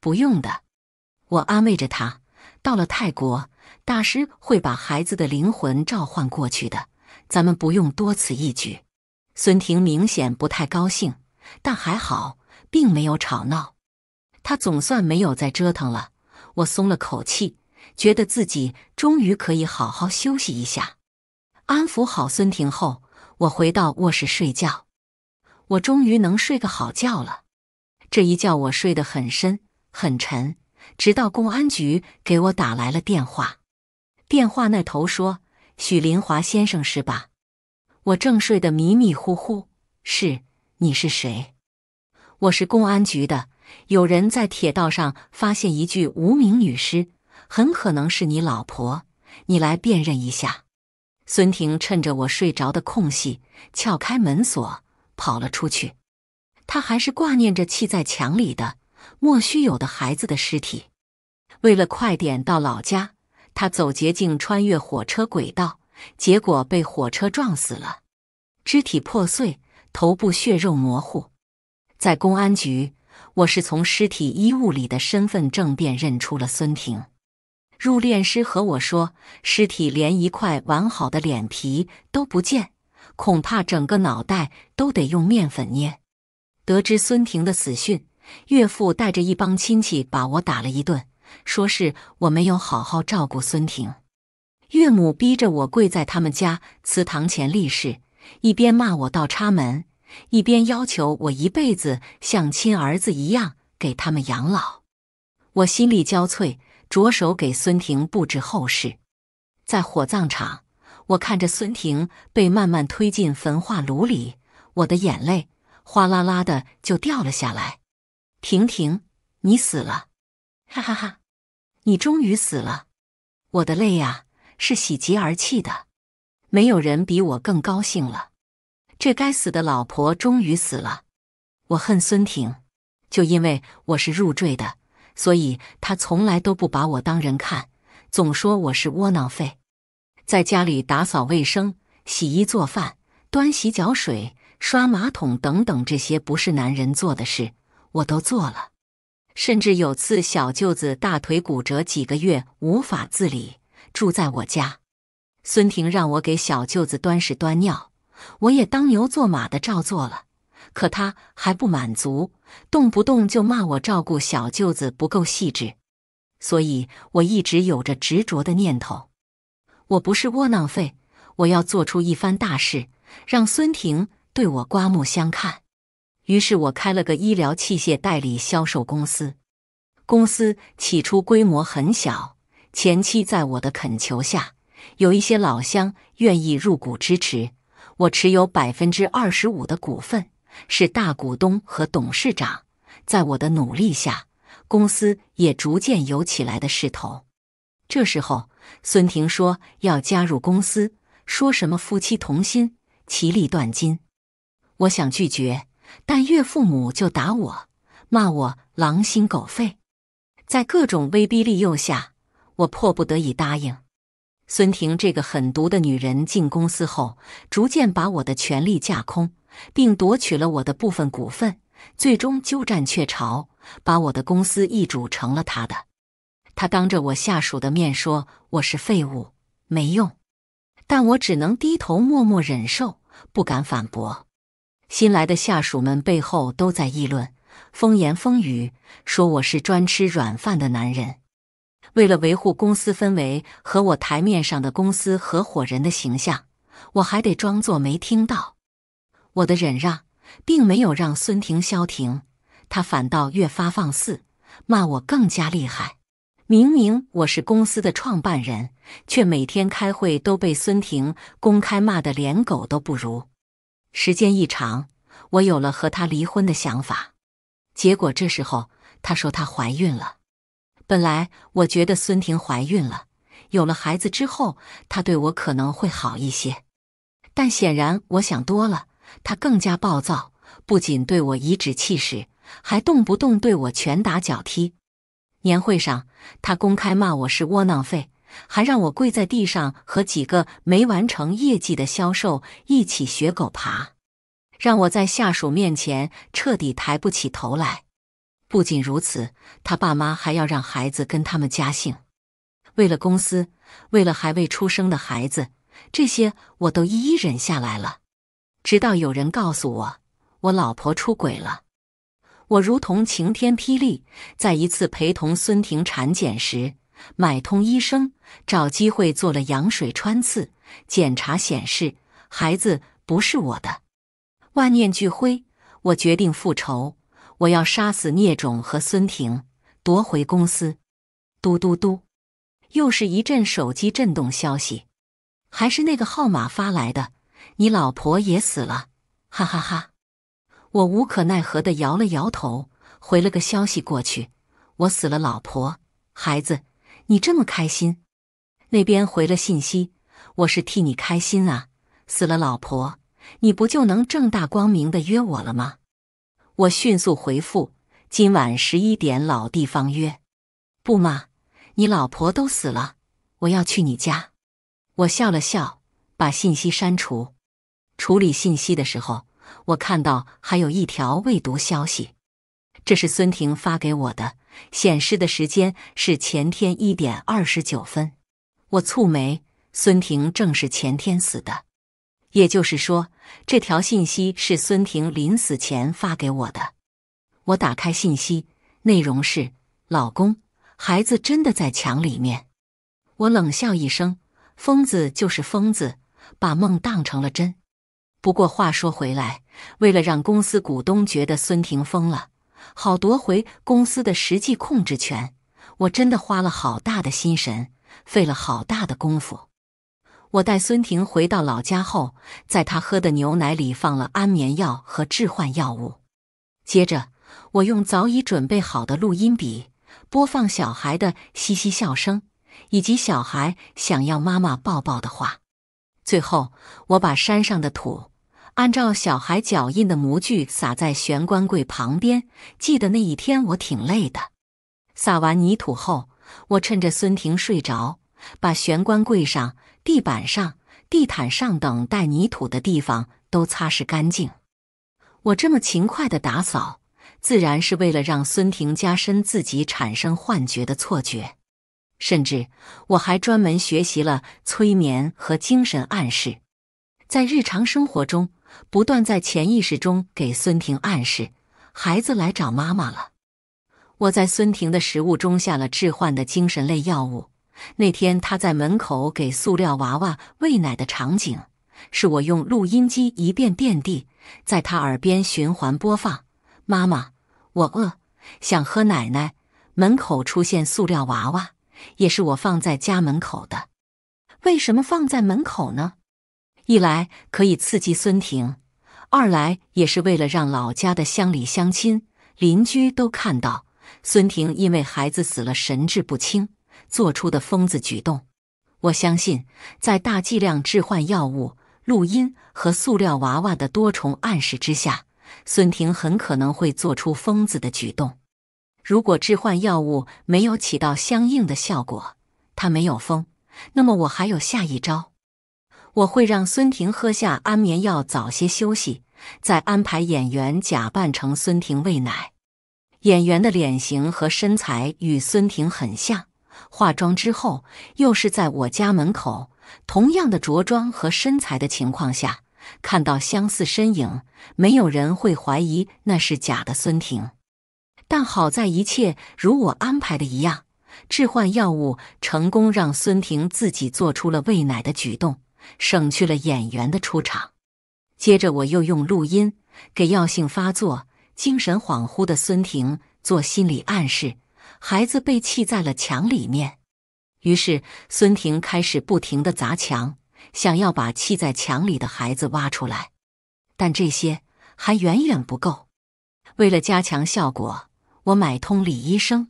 不用的。”我安慰着他，到了泰国，大师会把孩子的灵魂召唤过去的。咱们不用多此一举。孙婷明显不太高兴，但还好，并没有吵闹。她总算没有再折腾了，我松了口气，觉得自己终于可以好好休息一下。安抚好孙婷后，我回到卧室睡觉。我终于能睡个好觉了。这一觉我睡得很深很沉，直到公安局给我打来了电话。电话那头说。许林华先生是吧？我正睡得迷迷糊糊。是，你是谁？我是公安局的。有人在铁道上发现一具无名女尸，很可能是你老婆。你来辨认一下。孙婷趁着我睡着的空隙，撬开门锁跑了出去。他还是挂念着砌在墙里的莫须有的孩子的尸体，为了快点到老家。他走捷径穿越火车轨道，结果被火车撞死了，肢体破碎，头部血肉模糊。在公安局，我是从尸体衣物里的身份证辨认出了孙婷。入殓师和我说，尸体连一块完好的脸皮都不见，恐怕整个脑袋都得用面粉捏。得知孙婷的死讯，岳父带着一帮亲戚把我打了一顿。说是我没有好好照顾孙婷，岳母逼着我跪在他们家祠堂前立誓，一边骂我倒插门，一边要求我一辈子像亲儿子一样给他们养老。我心力交瘁，着手给孙婷布置后事。在火葬场，我看着孙婷被慢慢推进焚化炉里，我的眼泪哗啦啦的就掉了下来。婷婷，你死了！哈哈哈。你终于死了，我的泪啊，是喜极而泣的。没有人比我更高兴了。这该死的老婆终于死了，我恨孙婷，就因为我是入赘的，所以他从来都不把我当人看，总说我是窝囊废，在家里打扫卫生、洗衣做饭、端洗脚水、刷马桶等等这些不是男人做的事，我都做了。甚至有次，小舅子大腿骨折，几个月无法自理，住在我家。孙婷让我给小舅子端屎端尿，我也当牛做马的照做了。可他还不满足，动不动就骂我照顾小舅子不够细致。所以我一直有着执着的念头：我不是窝囊废，我要做出一番大事，让孙婷对我刮目相看。于是我开了个医疗器械代理销售公司，公司起初规模很小，前期在我的恳求下，有一些老乡愿意入股支持，我持有百分之二十五的股份，是大股东和董事长。在我的努力下，公司也逐渐有起来的势头。这时候，孙婷说要加入公司，说什么夫妻同心，其利断金。我想拒绝。但岳父母就打我、骂我，狼心狗肺。在各种威逼利诱下，我迫不得已答应。孙婷这个狠毒的女人进公司后，逐渐把我的权力架空，并夺取了我的部分股份，最终鸠占鹊巢，把我的公司易主成了她的。她当着我下属的面说我是废物、没用，但我只能低头默默忍受，不敢反驳。新来的下属们背后都在议论，风言风语，说我是专吃软饭的男人。为了维护公司氛围和我台面上的公司合伙人的形象，我还得装作没听到。我的忍让并没有让孙婷消停，他反倒越发放肆，骂我更加厉害。明明我是公司的创办人，却每天开会都被孙婷公开骂得连狗都不如。时间一长，我有了和他离婚的想法。结果这时候，他说她怀孕了。本来我觉得孙婷怀孕了，有了孩子之后，她对我可能会好一些。但显然我想多了，她更加暴躁，不仅对我颐指气使，还动不动对我拳打脚踢。年会上，她公开骂我是窝囊废。还让我跪在地上和几个没完成业绩的销售一起学狗爬，让我在下属面前彻底抬不起头来。不仅如此，他爸妈还要让孩子跟他们家姓。为了公司，为了还未出生的孩子，这些我都一一忍下来了。直到有人告诉我，我老婆出轨了，我如同晴天霹雳。在一次陪同孙婷产检时，买通医生。找机会做了羊水穿刺，检查显示孩子不是我的，万念俱灰。我决定复仇，我要杀死孽种和孙婷，夺回公司。嘟嘟嘟，又是一阵手机震动，消息还是那个号码发来的。你老婆也死了，哈哈哈！我无可奈何的摇了摇头，回了个消息过去：我死了，老婆，孩子，你这么开心？那边回了信息，我是替你开心啊！死了老婆，你不就能正大光明的约我了吗？我迅速回复：今晚十一点老地方约。不嘛，你老婆都死了，我要去你家。我笑了笑，把信息删除。处理信息的时候，我看到还有一条未读消息，这是孙婷发给我的，显示的时间是前天一点二十九分。我蹙眉，孙婷正是前天死的，也就是说，这条信息是孙婷临死前发给我的。我打开信息，内容是：“老公，孩子真的在墙里面。”我冷笑一声：“疯子就是疯子，把梦当成了真。”不过话说回来，为了让公司股东觉得孙婷疯了，好夺回公司的实际控制权，我真的花了好大的心神。费了好大的功夫，我带孙婷回到老家后，在她喝的牛奶里放了安眠药和致幻药物。接着，我用早已准备好的录音笔播放小孩的嘻嘻笑声，以及小孩想要妈妈抱抱的话。最后，我把山上的土按照小孩脚印的模具撒在玄关柜旁边。记得那一天，我挺累的。撒完泥土后。我趁着孙婷睡着，把玄关柜上、地板上、地毯上等带泥土的地方都擦拭干净。我这么勤快的打扫，自然是为了让孙婷加深自己产生幻觉的错觉。甚至我还专门学习了催眠和精神暗示，在日常生活中不断在潜意识中给孙婷暗示：“孩子来找妈妈了。”我在孙婷的食物中下了致幻的精神类药物。那天她在门口给塑料娃娃喂奶的场景，是我用录音机一遍遍地在她耳边循环播放：“妈妈，我饿，想喝奶奶。”门口出现塑料娃娃，也是我放在家门口的。为什么放在门口呢？一来可以刺激孙婷，二来也是为了让老家的乡里乡亲、邻居都看到。孙婷因为孩子死了，神志不清，做出的疯子举动。我相信，在大剂量致幻药物、录音和塑料娃娃的多重暗示之下，孙婷很可能会做出疯子的举动。如果致幻药物没有起到相应的效果，他没有疯，那么我还有下一招。我会让孙婷喝下安眠药，早些休息，再安排演员假扮成孙婷喂奶。演员的脸型和身材与孙婷很像，化妆之后又是在我家门口，同样的着装和身材的情况下看到相似身影，没有人会怀疑那是假的孙婷。但好在一切如我安排的一样，置换药物成功让孙婷自己做出了喂奶的举动，省去了演员的出场。接着我又用录音给药性发作。精神恍惚的孙婷做心理暗示，孩子被砌在了墙里面。于是孙婷开始不停的砸墙，想要把砌在墙里的孩子挖出来。但这些还远远不够。为了加强效果，我买通李医生。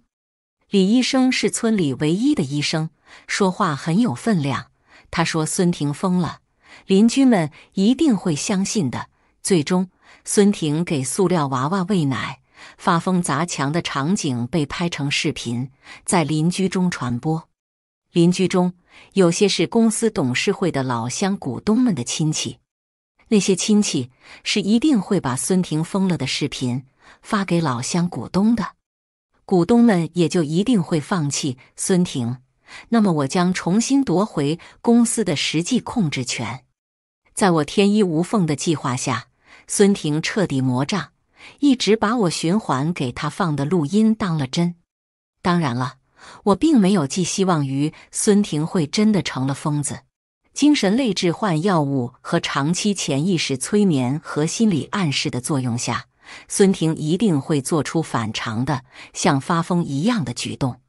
李医生是村里唯一的医生，说话很有分量。他说：“孙婷疯了，邻居们一定会相信的。”最终。孙婷给塑料娃娃喂奶、发疯砸墙的场景被拍成视频，在邻居中传播。邻居中有些是公司董事会的老乡、股东们的亲戚，那些亲戚是一定会把孙婷疯了的视频发给老乡股东的，股东们也就一定会放弃孙婷。那么，我将重新夺回公司的实际控制权。在我天衣无缝的计划下。孙婷彻底魔障，一直把我循环给她放的录音当了真。当然了，我并没有寄希望于孙婷会真的成了疯子。精神类置换药物和长期潜意识催眠和心理暗示的作用下，孙婷一定会做出反常的、像发疯一样的举动。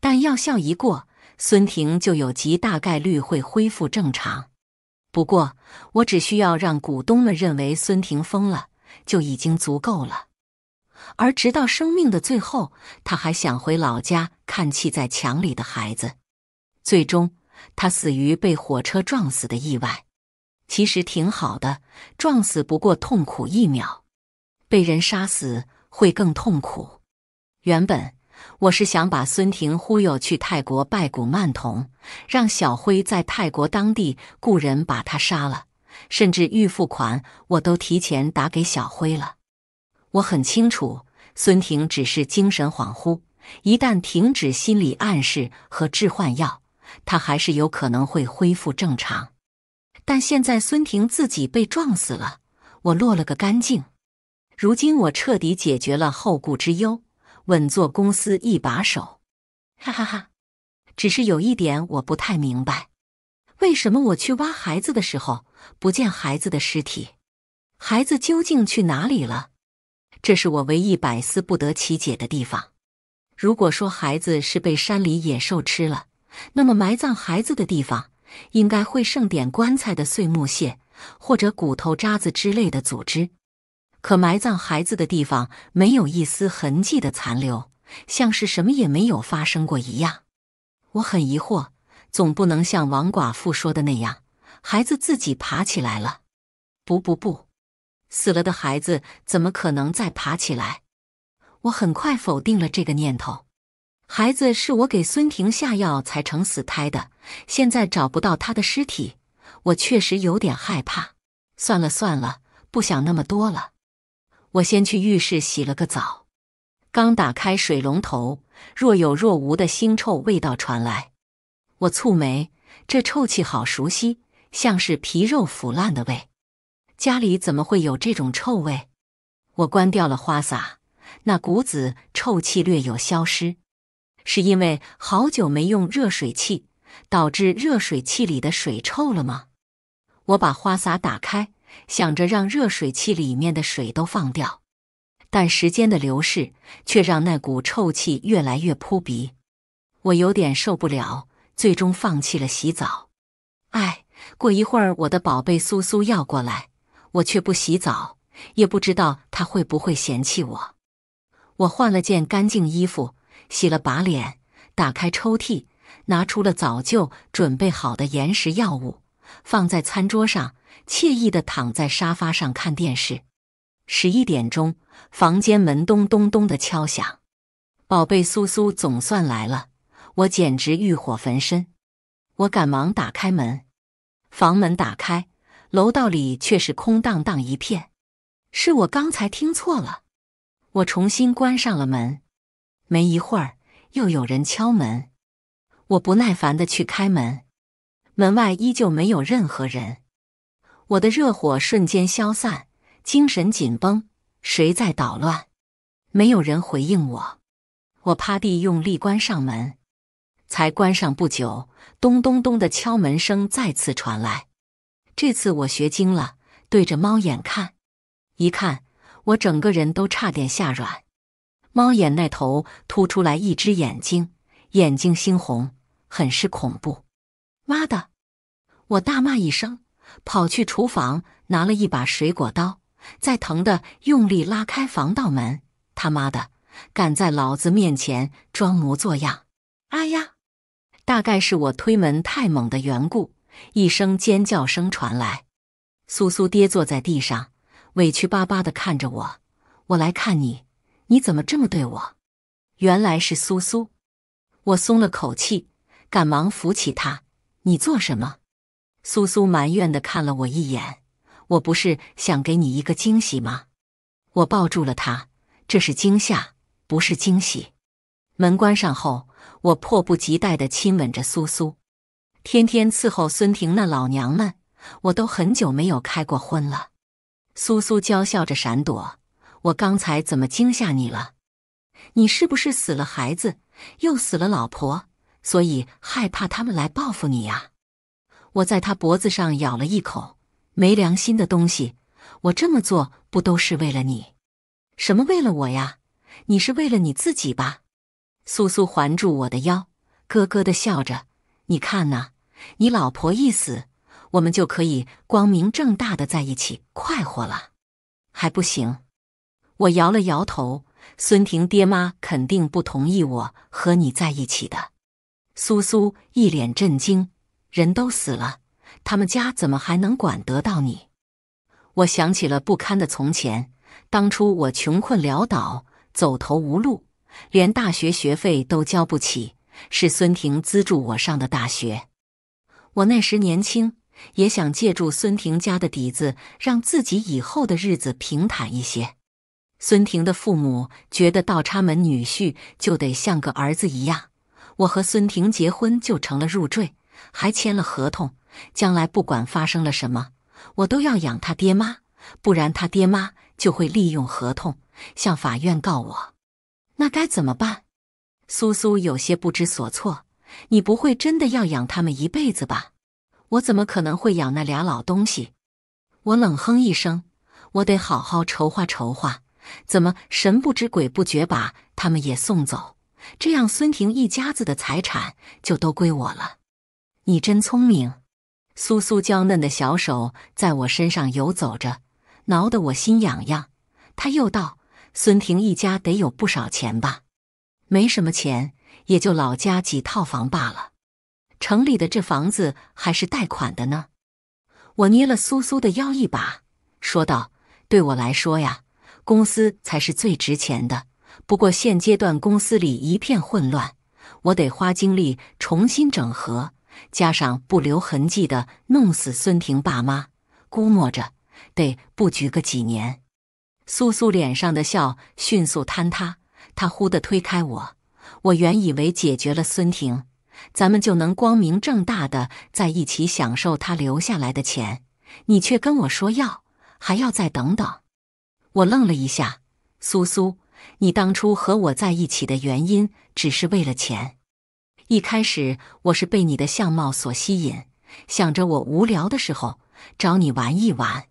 但药效一过，孙婷就有极大概率会恢复正常。不过，我只需要让股东们认为孙霆疯了就已经足够了。而直到生命的最后，他还想回老家看弃在墙里的孩子。最终，他死于被火车撞死的意外。其实挺好的，撞死不过痛苦一秒，被人杀死会更痛苦。原本。我是想把孙婷忽悠去泰国拜古曼童，让小辉在泰国当地雇人把他杀了，甚至预付款我都提前打给小辉了。我很清楚，孙婷只是精神恍惚，一旦停止心理暗示和致幻药，他还是有可能会恢复正常。但现在孙婷自己被撞死了，我落了个干净。如今我彻底解决了后顾之忧。稳坐公司一把手，哈哈哈！只是有一点我不太明白，为什么我去挖孩子的时候不见孩子的尸体？孩子究竟去哪里了？这是我唯一百思不得其解的地方。如果说孩子是被山里野兽吃了，那么埋葬孩子的地方应该会剩点棺材的碎木屑或者骨头渣子之类的组织。可埋葬孩子的地方没有一丝痕迹的残留，像是什么也没有发生过一样。我很疑惑，总不能像王寡妇说的那样，孩子自己爬起来了。不不不，死了的孩子怎么可能再爬起来？我很快否定了这个念头。孩子是我给孙婷下药才成死胎的，现在找不到他的尸体，我确实有点害怕。算了算了，不想那么多了。我先去浴室洗了个澡，刚打开水龙头，若有若无的腥臭味道传来。我蹙眉，这臭气好熟悉，像是皮肉腐烂的味。家里怎么会有这种臭味？我关掉了花洒，那股子臭气略有消失。是因为好久没用热水器，导致热水器里的水臭了吗？我把花洒打开。想着让热水器里面的水都放掉，但时间的流逝却让那股臭气越来越扑鼻，我有点受不了，最终放弃了洗澡。哎，过一会儿我的宝贝苏苏要过来，我却不洗澡，也不知道他会不会嫌弃我。我换了件干净衣服，洗了把脸，打开抽屉，拿出了早就准备好的延时药物，放在餐桌上。惬意的躺在沙发上看电视，十一点钟，房间门咚咚咚的敲响。宝贝苏苏总算来了，我简直欲火焚身。我赶忙打开门，房门打开，楼道里却是空荡荡一片。是我刚才听错了。我重新关上了门。没一会儿，又有人敲门。我不耐烦的去开门，门外依旧没有任何人。我的热火瞬间消散，精神紧绷。谁在捣乱？没有人回应我。我趴地用力关上门，才关上不久，咚咚咚的敲门声再次传来。这次我学精了，对着猫眼看。一看，我整个人都差点吓软。猫眼那头凸出来一只眼睛，眼睛猩红，很是恐怖。妈的！我大骂一声。跑去厨房拿了一把水果刀，再疼的用力拉开防盗门。他妈的，敢在老子面前装模作样！哎呀，大概是我推门太猛的缘故，一声尖叫声传来，苏苏跌坐在地上，委屈巴巴的看着我。我来看你，你怎么这么对我？原来是苏苏，我松了口气，赶忙扶起她。你做什么？苏苏埋怨的看了我一眼，我不是想给你一个惊喜吗？我抱住了她，这是惊吓，不是惊喜。门关上后，我迫不及待的亲吻着苏苏。天天伺候孙婷那老娘们，我都很久没有开过荤了。苏苏娇笑着闪躲，我刚才怎么惊吓你了？你是不是死了孩子，又死了老婆，所以害怕他们来报复你呀？我在他脖子上咬了一口，没良心的东西！我这么做不都是为了你？什么为了我呀？你是为了你自己吧？苏苏环住我的腰，咯咯的笑着。你看呐，你老婆一死，我们就可以光明正大的在一起，快活了，还不行？我摇了摇头。孙婷爹妈肯定不同意我和你在一起的。苏苏一脸震惊。人都死了，他们家怎么还能管得到你？我想起了不堪的从前，当初我穷困潦倒，走投无路，连大学学费都交不起，是孙婷资助我上的大学。我那时年轻，也想借助孙婷家的底子，让自己以后的日子平坦一些。孙婷的父母觉得倒插门女婿就得像个儿子一样，我和孙婷结婚就成了入赘。还签了合同，将来不管发生了什么，我都要养他爹妈，不然他爹妈就会利用合同向法院告我。那该怎么办？苏苏有些不知所措。你不会真的要养他们一辈子吧？我怎么可能会养那俩老东西？我冷哼一声。我得好好筹划筹划，怎么神不知鬼不觉把他们也送走？这样，孙婷一家子的财产就都归我了。你真聪明，苏苏娇嫩的小手在我身上游走着，挠得我心痒痒。他又道：“孙婷一家得有不少钱吧？没什么钱，也就老家几套房罢了。城里的这房子还是贷款的呢。”我捏了苏苏的腰一把，说道：“对我来说呀，公司才是最值钱的。不过现阶段公司里一片混乱，我得花精力重新整合。”加上不留痕迹的弄死孙婷爸妈，估摸着得布局个几年。苏苏脸上的笑迅速坍塌，她忽地推开我。我原以为解决了孙婷，咱们就能光明正大地在一起享受她留下来的钱，你却跟我说要还要再等等。我愣了一下，苏苏，你当初和我在一起的原因只是为了钱。一开始我是被你的相貌所吸引，想着我无聊的时候找你玩一玩。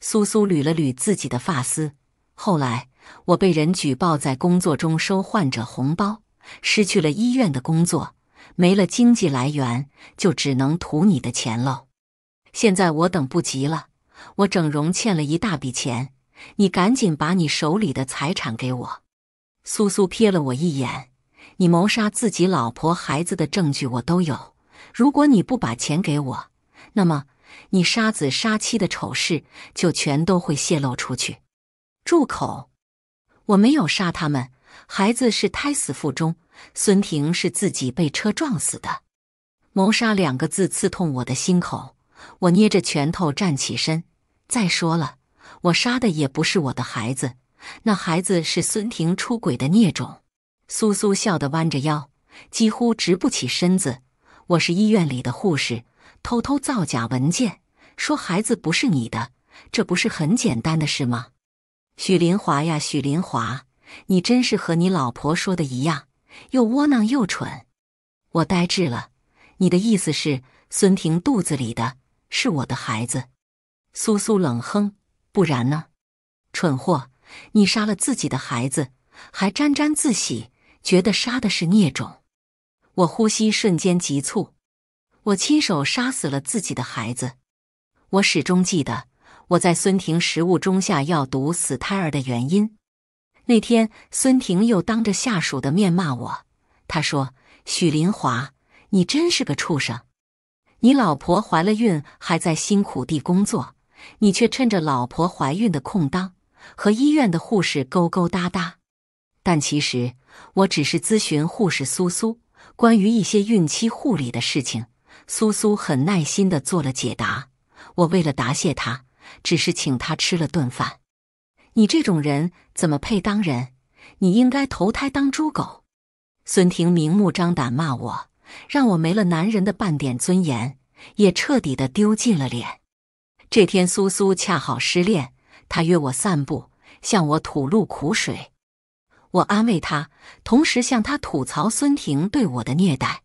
苏苏捋了捋自己的发丝。后来我被人举报在工作中收患者红包，失去了医院的工作，没了经济来源，就只能图你的钱喽。现在我等不及了，我整容欠了一大笔钱，你赶紧把你手里的财产给我。苏苏瞥了我一眼。你谋杀自己老婆孩子的证据我都有。如果你不把钱给我，那么你杀子杀妻的丑事就全都会泄露出去。住口！我没有杀他们，孩子是胎死腹中，孙婷是自己被车撞死的。谋杀两个字刺痛我的心口，我捏着拳头站起身。再说了，我杀的也不是我的孩子，那孩子是孙婷出轨的孽种。苏苏笑得弯着腰，几乎直不起身子。我是医院里的护士，偷偷造假文件，说孩子不是你的，这不是很简单的事吗？许林华呀，许林华，你真是和你老婆说的一样，又窝囊又蠢。我呆滞了。你的意思是，孙婷肚子里的是我的孩子？苏苏冷哼，不然呢？蠢货，你杀了自己的孩子，还沾沾自喜？觉得杀的是孽种，我呼吸瞬间急促。我亲手杀死了自己的孩子，我始终记得我在孙婷食物中下药毒死胎儿的原因。那天，孙婷又当着下属的面骂我，他说：“许林华，你真是个畜生！你老婆怀了孕还在辛苦地工作，你却趁着老婆怀孕的空当和医院的护士勾勾搭搭。”但其实。我只是咨询护士苏苏关于一些孕期护理的事情，苏苏很耐心的做了解答。我为了答谢她，只是请她吃了顿饭。你这种人怎么配当人？你应该投胎当猪狗！孙婷明目张胆骂我，让我没了男人的半点尊严，也彻底的丢尽了脸。这天苏苏恰好失恋，她约我散步，向我吐露苦水。我安慰他，同时向他吐槽孙婷对我的虐待。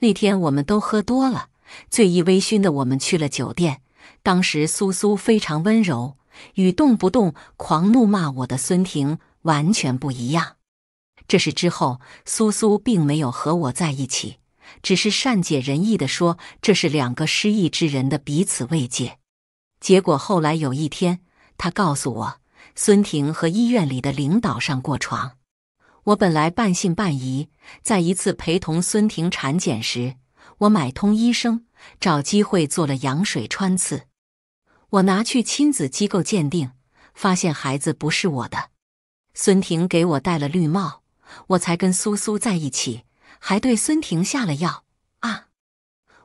那天我们都喝多了，醉意微醺的我们去了酒店。当时苏苏非常温柔，与动不动狂怒骂我的孙婷完全不一样。这是之后，苏苏并没有和我在一起，只是善解人意地说这是两个失意之人的彼此慰藉。结果后来有一天，他告诉我。孙婷和医院里的领导上过床，我本来半信半疑。在一次陪同孙婷产检时，我买通医生，找机会做了羊水穿刺。我拿去亲子机构鉴定，发现孩子不是我的。孙婷给我戴了绿帽，我才跟苏苏在一起，还对孙婷下了药啊！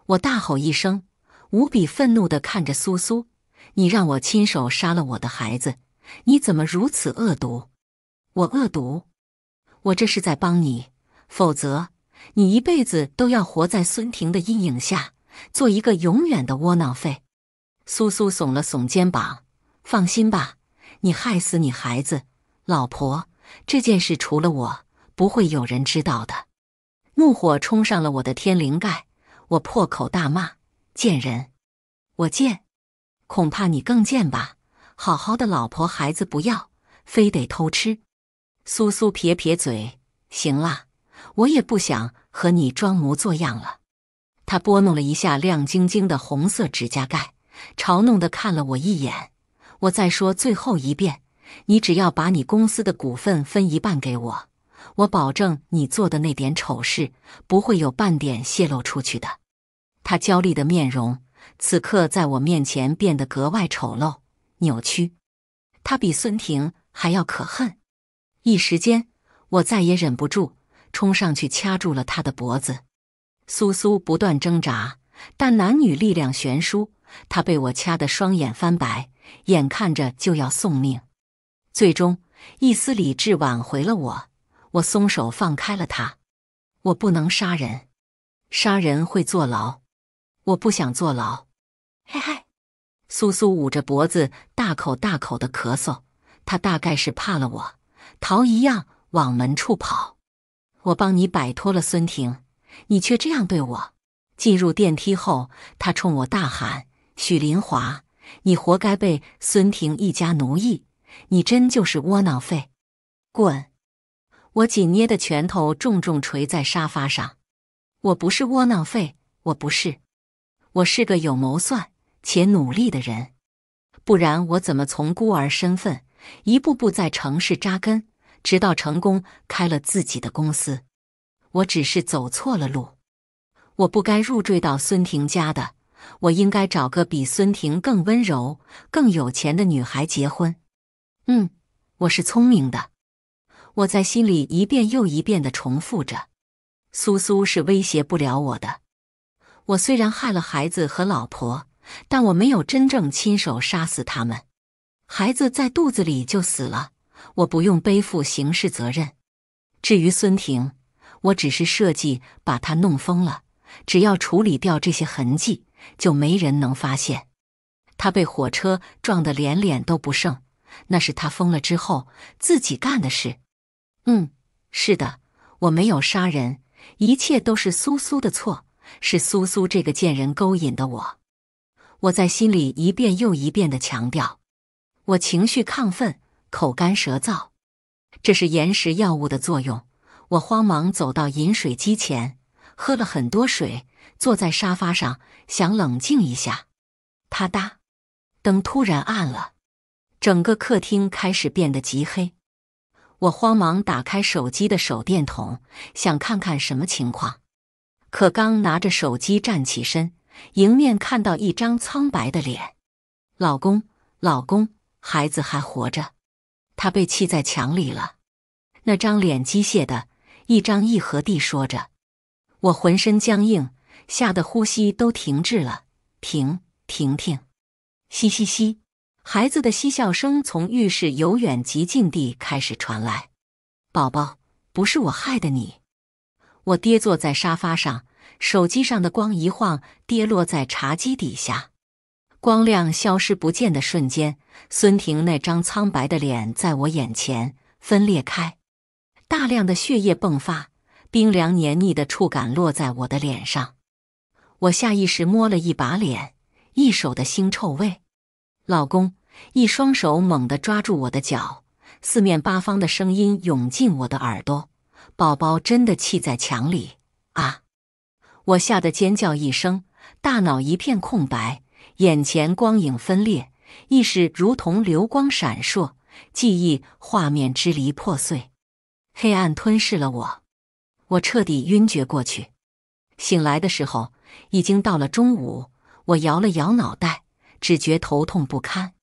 我大吼一声，无比愤怒地看着苏苏：“你让我亲手杀了我的孩子！”你怎么如此恶毒？我恶毒？我这是在帮你，否则你一辈子都要活在孙婷的阴影下，做一个永远的窝囊废。苏苏耸了耸肩膀，放心吧，你害死你孩子、老婆这件事，除了我，不会有人知道的。怒火冲上了我的天灵盖，我破口大骂：“贱人！我贱，恐怕你更贱吧。”好好的老婆孩子不要，非得偷吃。苏苏撇撇嘴：“行啦，我也不想和你装模作样了。”他拨弄了一下亮晶晶的红色指甲盖，嘲弄地看了我一眼。我再说最后一遍：你只要把你公司的股份分一半给我，我保证你做的那点丑事不会有半点泄露出去的。他焦虑的面容此刻在我面前变得格外丑陋。扭曲，他比孙婷还要可恨。一时间，我再也忍不住，冲上去掐住了他的脖子。苏苏不断挣扎，但男女力量悬殊，他被我掐得双眼翻白，眼看着就要送命。最终，一丝理智挽回了我，我松手放开了他。我不能杀人，杀人会坐牢，我不想坐牢。嘿嘿。苏苏捂着脖子，大口大口的咳嗽。他大概是怕了我，逃一样往门处跑。我帮你摆脱了孙婷，你却这样对我。进入电梯后，他冲我大喊：“许林华，你活该被孙婷一家奴役！你真就是窝囊废！”滚！我紧捏的拳头重重捶在沙发上。我不是窝囊废，我不是，我是个有谋算。且努力的人，不然我怎么从孤儿身份一步步在城市扎根，直到成功开了自己的公司？我只是走错了路，我不该入赘到孙婷家的，我应该找个比孙婷更温柔、更有钱的女孩结婚。嗯，我是聪明的，我在心里一遍又一遍的重复着：苏苏是威胁不了我的。我虽然害了孩子和老婆。但我没有真正亲手杀死他们，孩子在肚子里就死了，我不用背负刑事责任。至于孙婷，我只是设计把她弄疯了，只要处理掉这些痕迹，就没人能发现。他被火车撞得连脸都不剩，那是他疯了之后自己干的事。嗯，是的，我没有杀人，一切都是苏苏的错，是苏苏这个贱人勾引的我。我在心里一遍又一遍的强调，我情绪亢奋，口干舌燥，这是延时药物的作用。我慌忙走到饮水机前，喝了很多水，坐在沙发上想冷静一下。啪嗒，灯突然暗了，整个客厅开始变得极黑。我慌忙打开手机的手电筒，想看看什么情况，可刚拿着手机站起身。迎面看到一张苍白的脸，老公，老公，孩子还活着，他被砌在墙里了。那张脸机械的一张一合地说着，我浑身僵硬，吓得呼吸都停滞了。停停停，嘻嘻嘻，孩子的嬉笑声从浴室由远及近地开始传来。宝宝，不是我害的你。我跌坐在沙发上。手机上的光一晃，跌落在茶几底下。光亮消失不见的瞬间，孙婷那张苍白的脸在我眼前分裂开，大量的血液迸发，冰凉黏腻的触感落在我的脸上。我下意识摸了一把脸，一手的腥臭味。老公，一双手猛地抓住我的脚，四面八方的声音涌进我的耳朵。宝宝真的气在墙里啊！我吓得尖叫一声，大脑一片空白，眼前光影分裂，意识如同流光闪烁，记忆画面支离破碎，黑暗吞噬了我，我彻底晕厥过去。醒来的时候已经到了中午，我摇了摇脑袋，只觉头痛不堪，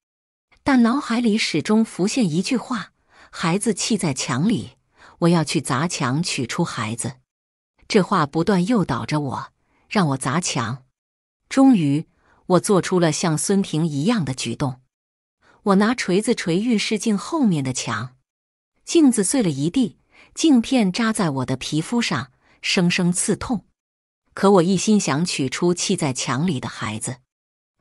但脑海里始终浮现一句话：“孩子气在墙里，我要去砸墙取出孩子。”这话不断诱导着我，让我砸墙。终于，我做出了像孙婷一样的举动。我拿锤子锤浴室镜后面的墙，镜子碎了一地，镜片扎在我的皮肤上，生生刺痛。可我一心想取出砌在墙里的孩子，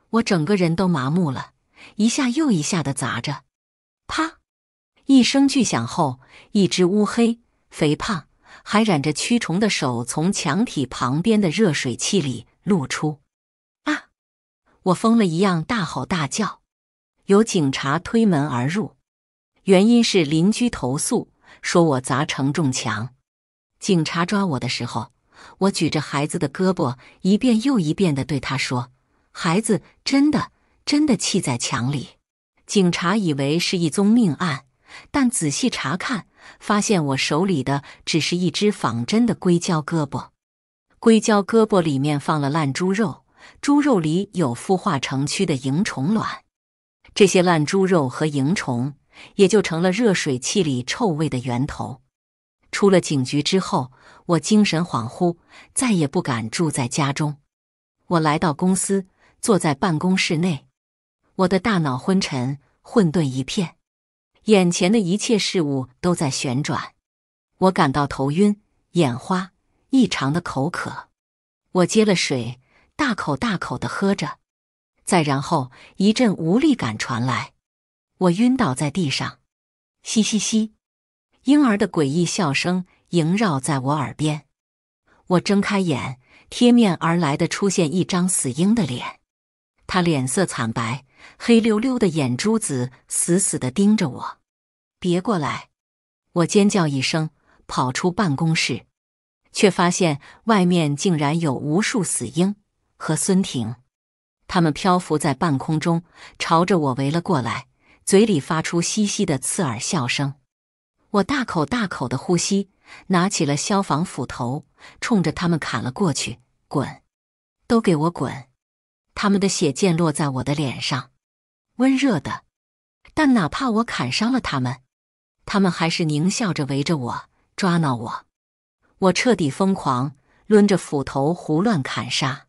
我整个人都麻木了，一下又一下的砸着。啪！一声巨响后，一只乌黑、肥胖。还染着蛆虫的手从墙体旁边的热水器里露出，啊！我疯了一样大吼大叫。有警察推门而入，原因是邻居投诉说我砸承重墙。警察抓我的时候，我举着孩子的胳膊一遍又一遍的对他说：“孩子真的真的气在墙里。”警察以为是一宗命案，但仔细查看。发现我手里的只是一只仿真的硅胶胳膊，硅胶胳膊里面放了烂猪肉，猪肉里有孵化成蛆的蝇虫卵，这些烂猪肉和蝇虫也就成了热水器里臭味的源头。出了警局之后，我精神恍惚，再也不敢住在家中。我来到公司，坐在办公室内，我的大脑昏沉，混沌一片。眼前的一切事物都在旋转，我感到头晕眼花，异常的口渴。我接了水，大口大口的喝着，再然后一阵无力感传来，我晕倒在地上。嘻嘻嘻，婴儿的诡异笑声萦绕在我耳边。我睁开眼，贴面而来的出现一张死婴的脸，他脸色惨白。黑溜溜的眼珠子死死地盯着我，别过来！我尖叫一声，跑出办公室，却发现外面竟然有无数死鹰和孙婷，他们漂浮在半空中，朝着我围了过来，嘴里发出嘻嘻的刺耳笑声。我大口大口的呼吸，拿起了消防斧头，冲着他们砍了过去。滚！都给我滚！他们的血溅落在我的脸上。温热的，但哪怕我砍伤了他们，他们还是狞笑着围着我抓挠我。我彻底疯狂，抡着斧头胡乱砍杀，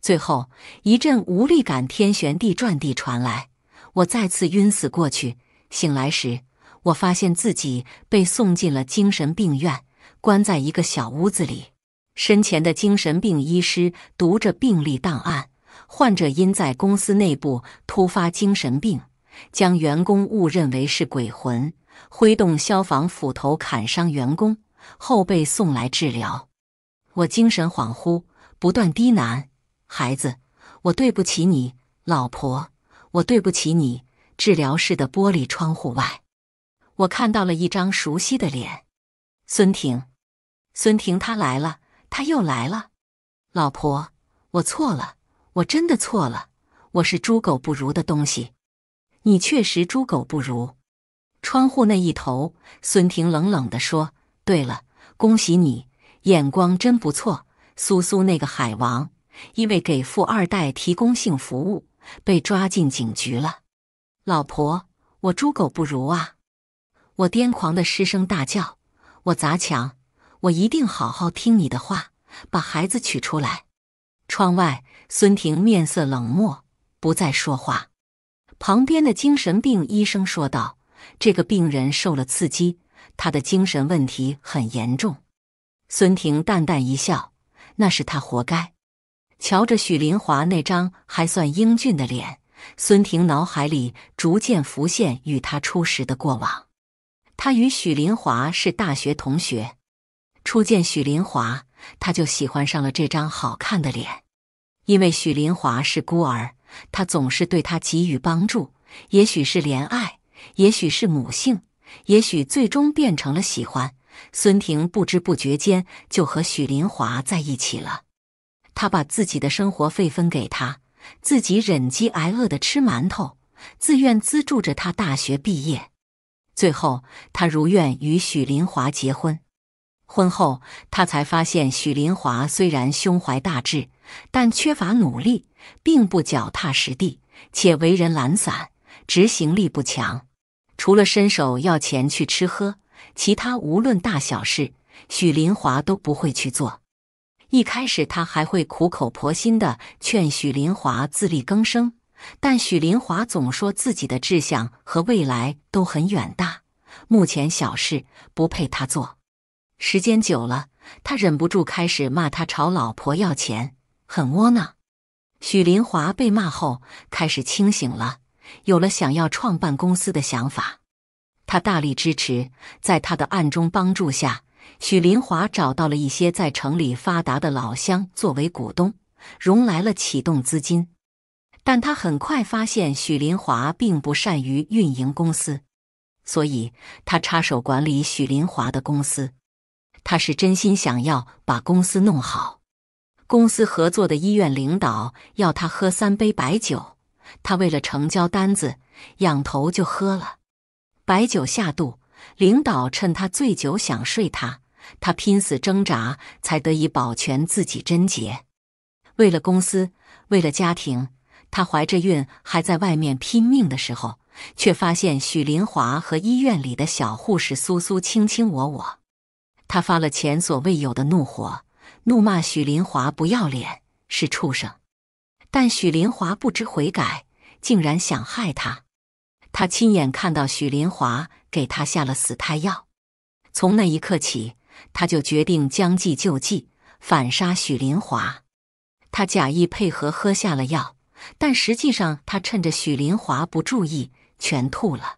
最后一阵无力感、天旋地转地传来，我再次晕死过去。醒来时，我发现自己被送进了精神病院，关在一个小屋子里。身前的精神病医师读着病历档案。患者因在公司内部突发精神病，将员工误认为是鬼魂，挥动消防斧头砍伤员工后被送来治疗。我精神恍惚，不断低喃：“孩子，我对不起你，老婆，我对不起你。”治疗室的玻璃窗户外，我看到了一张熟悉的脸——孙婷。孙婷，他来了，他又来了。老婆，我错了。我真的错了，我是猪狗不如的东西。你确实猪狗不如。窗户那一头，孙婷冷冷的说：“对了，恭喜你，眼光真不错。苏苏那个海王，因为给富二代提供性服务，被抓进警局了。老婆，我猪狗不如啊！”我癫狂的失声大叫：“我砸墙！我一定好好听你的话，把孩子取出来。”窗外，孙婷面色冷漠，不再说话。旁边的精神病医生说道：“这个病人受了刺激，他的精神问题很严重。”孙婷淡淡一笑：“那是他活该。”瞧着许林华那张还算英俊的脸，孙婷脑海里逐渐浮现与他初识的过往。他与许林华是大学同学，初见许林华。他就喜欢上了这张好看的脸，因为许林华是孤儿，他总是对他给予帮助，也许是怜爱，也许是母性，也许最终变成了喜欢。孙婷不知不觉间就和许林华在一起了，他把自己的生活费分给他，自己忍饥挨饿的吃馒头，自愿资助着他大学毕业，最后他如愿与许林华结婚。婚后，他才发现许林华虽然胸怀大志，但缺乏努力，并不脚踏实地，且为人懒散，执行力不强。除了伸手要钱去吃喝，其他无论大小事，许林华都不会去做。一开始，他还会苦口婆心地劝许林华自力更生，但许林华总说自己的志向和未来都很远大，目前小事不配他做。时间久了，他忍不住开始骂他，朝老婆要钱，很窝囊。许林华被骂后开始清醒了，有了想要创办公司的想法。他大力支持，在他的暗中帮助下，许林华找到了一些在城里发达的老乡作为股东，融来了启动资金。但他很快发现许林华并不善于运营公司，所以他插手管理许林华的公司。他是真心想要把公司弄好，公司合作的医院领导要他喝三杯白酒，他为了成交单子，仰头就喝了。白酒下肚，领导趁他醉酒想睡他，他拼死挣扎才得以保全自己贞洁。为了公司，为了家庭，他怀着孕还在外面拼命的时候，却发现许林华和医院里的小护士苏苏卿卿我我。他发了前所未有的怒火，怒骂许林华不要脸，是畜生。但许林华不知悔改，竟然想害他。他亲眼看到许林华给他下了死胎药。从那一刻起，他就决定将计就计，反杀许林华。他假意配合喝下了药，但实际上他趁着许林华不注意，全吐了。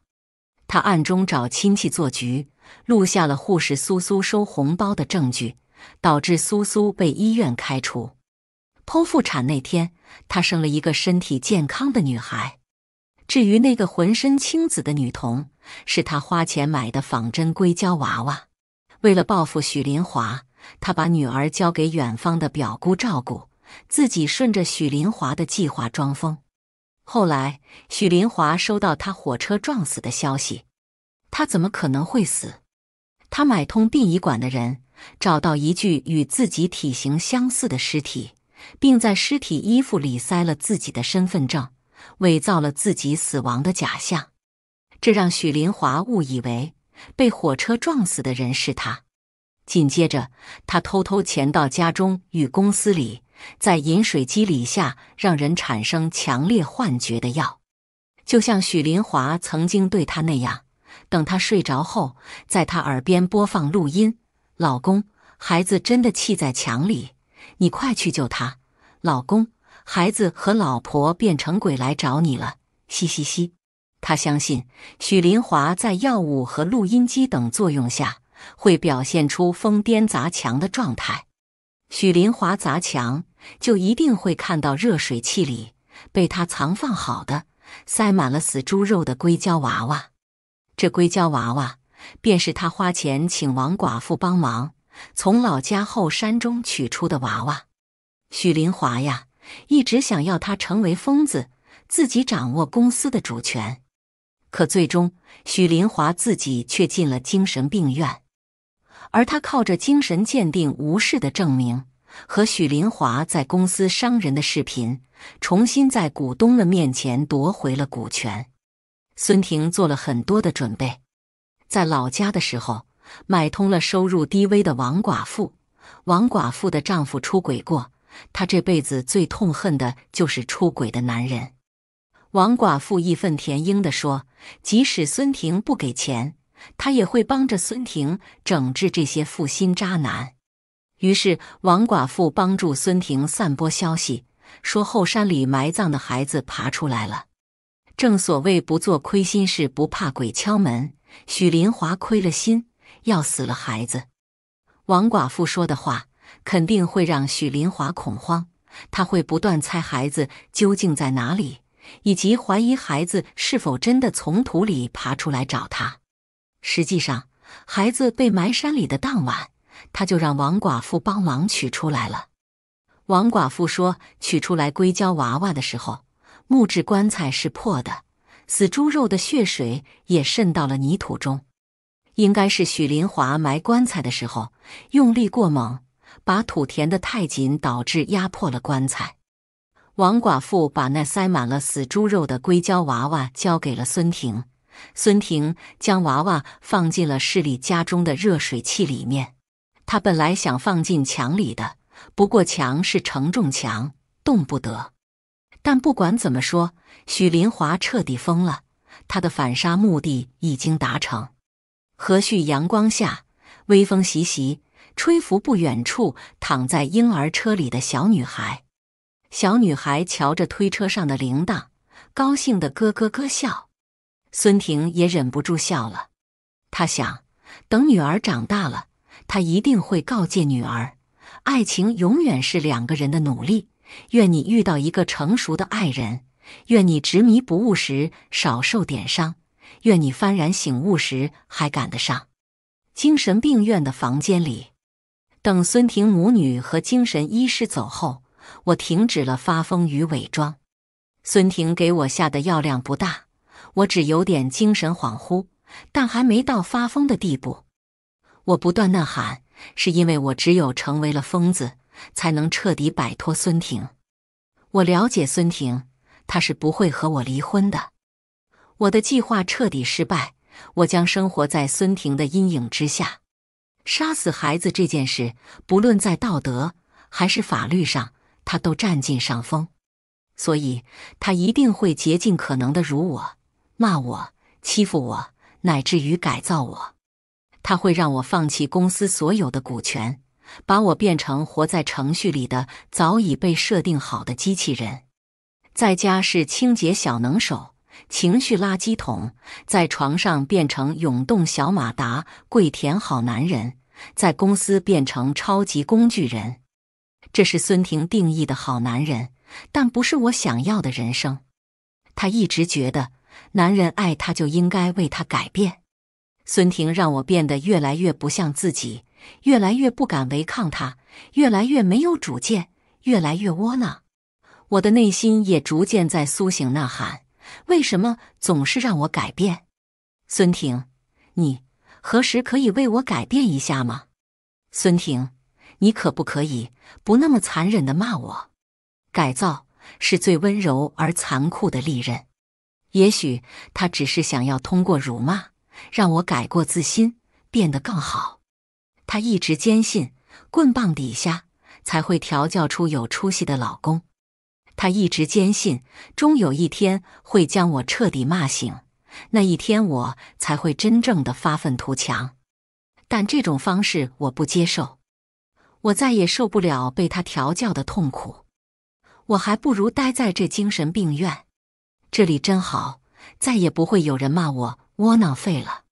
他暗中找亲戚做局。录下了护士苏苏收红包的证据，导致苏苏被医院开除。剖腹产那天，她生了一个身体健康的女孩。至于那个浑身青紫的女童，是她花钱买的仿真硅胶娃娃。为了报复许林华，她把女儿交给远方的表姑照顾，自己顺着许林华的计划装疯。后来，许林华收到他火车撞死的消息。他怎么可能会死？他买通殡仪馆的人，找到一具与自己体型相似的尸体，并在尸体衣服里塞了自己的身份证，伪造了自己死亡的假象。这让许林华误以为被火车撞死的人是他。紧接着，他偷偷潜到家中与公司里，在饮水机里下让人产生强烈幻觉的药，就像许林华曾经对他那样。等他睡着后，在他耳边播放录音：“老公，孩子真的气在墙里，你快去救他。老公，孩子和老婆变成鬼来找你了，嘻嘻嘻。”他相信许林华在药物和录音机等作用下，会表现出疯癫砸墙的状态。许林华砸墙，就一定会看到热水器里被他藏放好的、塞满了死猪肉的硅胶娃娃。这硅胶娃娃，便是他花钱请王寡妇帮忙从老家后山中取出的娃娃。许林华呀，一直想要他成为疯子，自己掌握公司的主权。可最终，许林华自己却进了精神病院，而他靠着精神鉴定无事的证明和许林华在公司伤人的视频，重新在股东们面前夺回了股权。孙婷做了很多的准备，在老家的时候，买通了收入低微的王寡妇。王寡妇的丈夫出轨过，她这辈子最痛恨的就是出轨的男人。王寡妇义愤填膺地说：“即使孙婷不给钱，她也会帮着孙婷整治这些负心渣男。”于是，王寡妇帮助孙婷散播消息，说后山里埋葬的孩子爬出来了。正所谓不做亏心事，不怕鬼敲门。许林华亏了心，要死了孩子。王寡妇说的话肯定会让许林华恐慌，他会不断猜孩子究竟在哪里，以及怀疑孩子是否真的从土里爬出来找他。实际上，孩子被埋山里的当晚，他就让王寡妇帮忙取出来了。王寡妇说取出来硅胶娃娃的时候。木质棺材是破的，死猪肉的血水也渗到了泥土中。应该是许林华埋棺材的时候用力过猛，把土填得太紧，导致压破了棺材。王寡妇把那塞满了死猪肉的硅胶娃娃交给了孙婷，孙婷将娃娃放进了市里家中的热水器里面。她本来想放进墙里的，不过墙是承重墙，动不得。但不管怎么说，许林华彻底疯了。他的反杀目的已经达成。和煦阳光下，微风习习，吹拂不远处躺在婴儿车里的小女孩。小女孩瞧着推车上的铃铛，高兴的咯咯咯笑。孙婷也忍不住笑了。她想，等女儿长大了，她一定会告诫女儿：爱情永远是两个人的努力。愿你遇到一个成熟的爱人，愿你执迷不悟时少受点伤，愿你幡然醒悟时还赶得上。精神病院的房间里，等孙婷母女和精神医师走后，我停止了发疯与伪装。孙婷给我下的药量不大，我只有点精神恍惚，但还没到发疯的地步。我不断呐喊，是因为我只有成为了疯子。才能彻底摆脱孙婷。我了解孙婷，她是不会和我离婚的。我的计划彻底失败，我将生活在孙婷的阴影之下。杀死孩子这件事，不论在道德还是法律上，他都占尽上风，所以他一定会竭尽可能的辱我、骂我、欺负我，乃至于改造我。他会让我放弃公司所有的股权。把我变成活在程序里的早已被设定好的机器人，在家是清洁小能手、情绪垃圾桶，在床上变成涌动小马达、跪舔好男人，在公司变成超级工具人。这是孙婷定义的好男人，但不是我想要的人生。她一直觉得男人爱她就应该为她改变。孙婷让我变得越来越不像自己。越来越不敢违抗他，越来越没有主见，越来越窝囊。我的内心也逐渐在苏醒呐喊：为什么总是让我改变？孙婷，你何时可以为我改变一下吗？孙婷，你可不可以不那么残忍的骂我？改造是最温柔而残酷的利刃。也许他只是想要通过辱骂让我改过自新，变得更好。她一直坚信，棍棒底下才会调教出有出息的老公。她一直坚信，终有一天会将我彻底骂醒，那一天我才会真正的发愤图强。但这种方式我不接受，我再也受不了被他调教的痛苦。我还不如待在这精神病院，这里真好，再也不会有人骂我窝囊废了。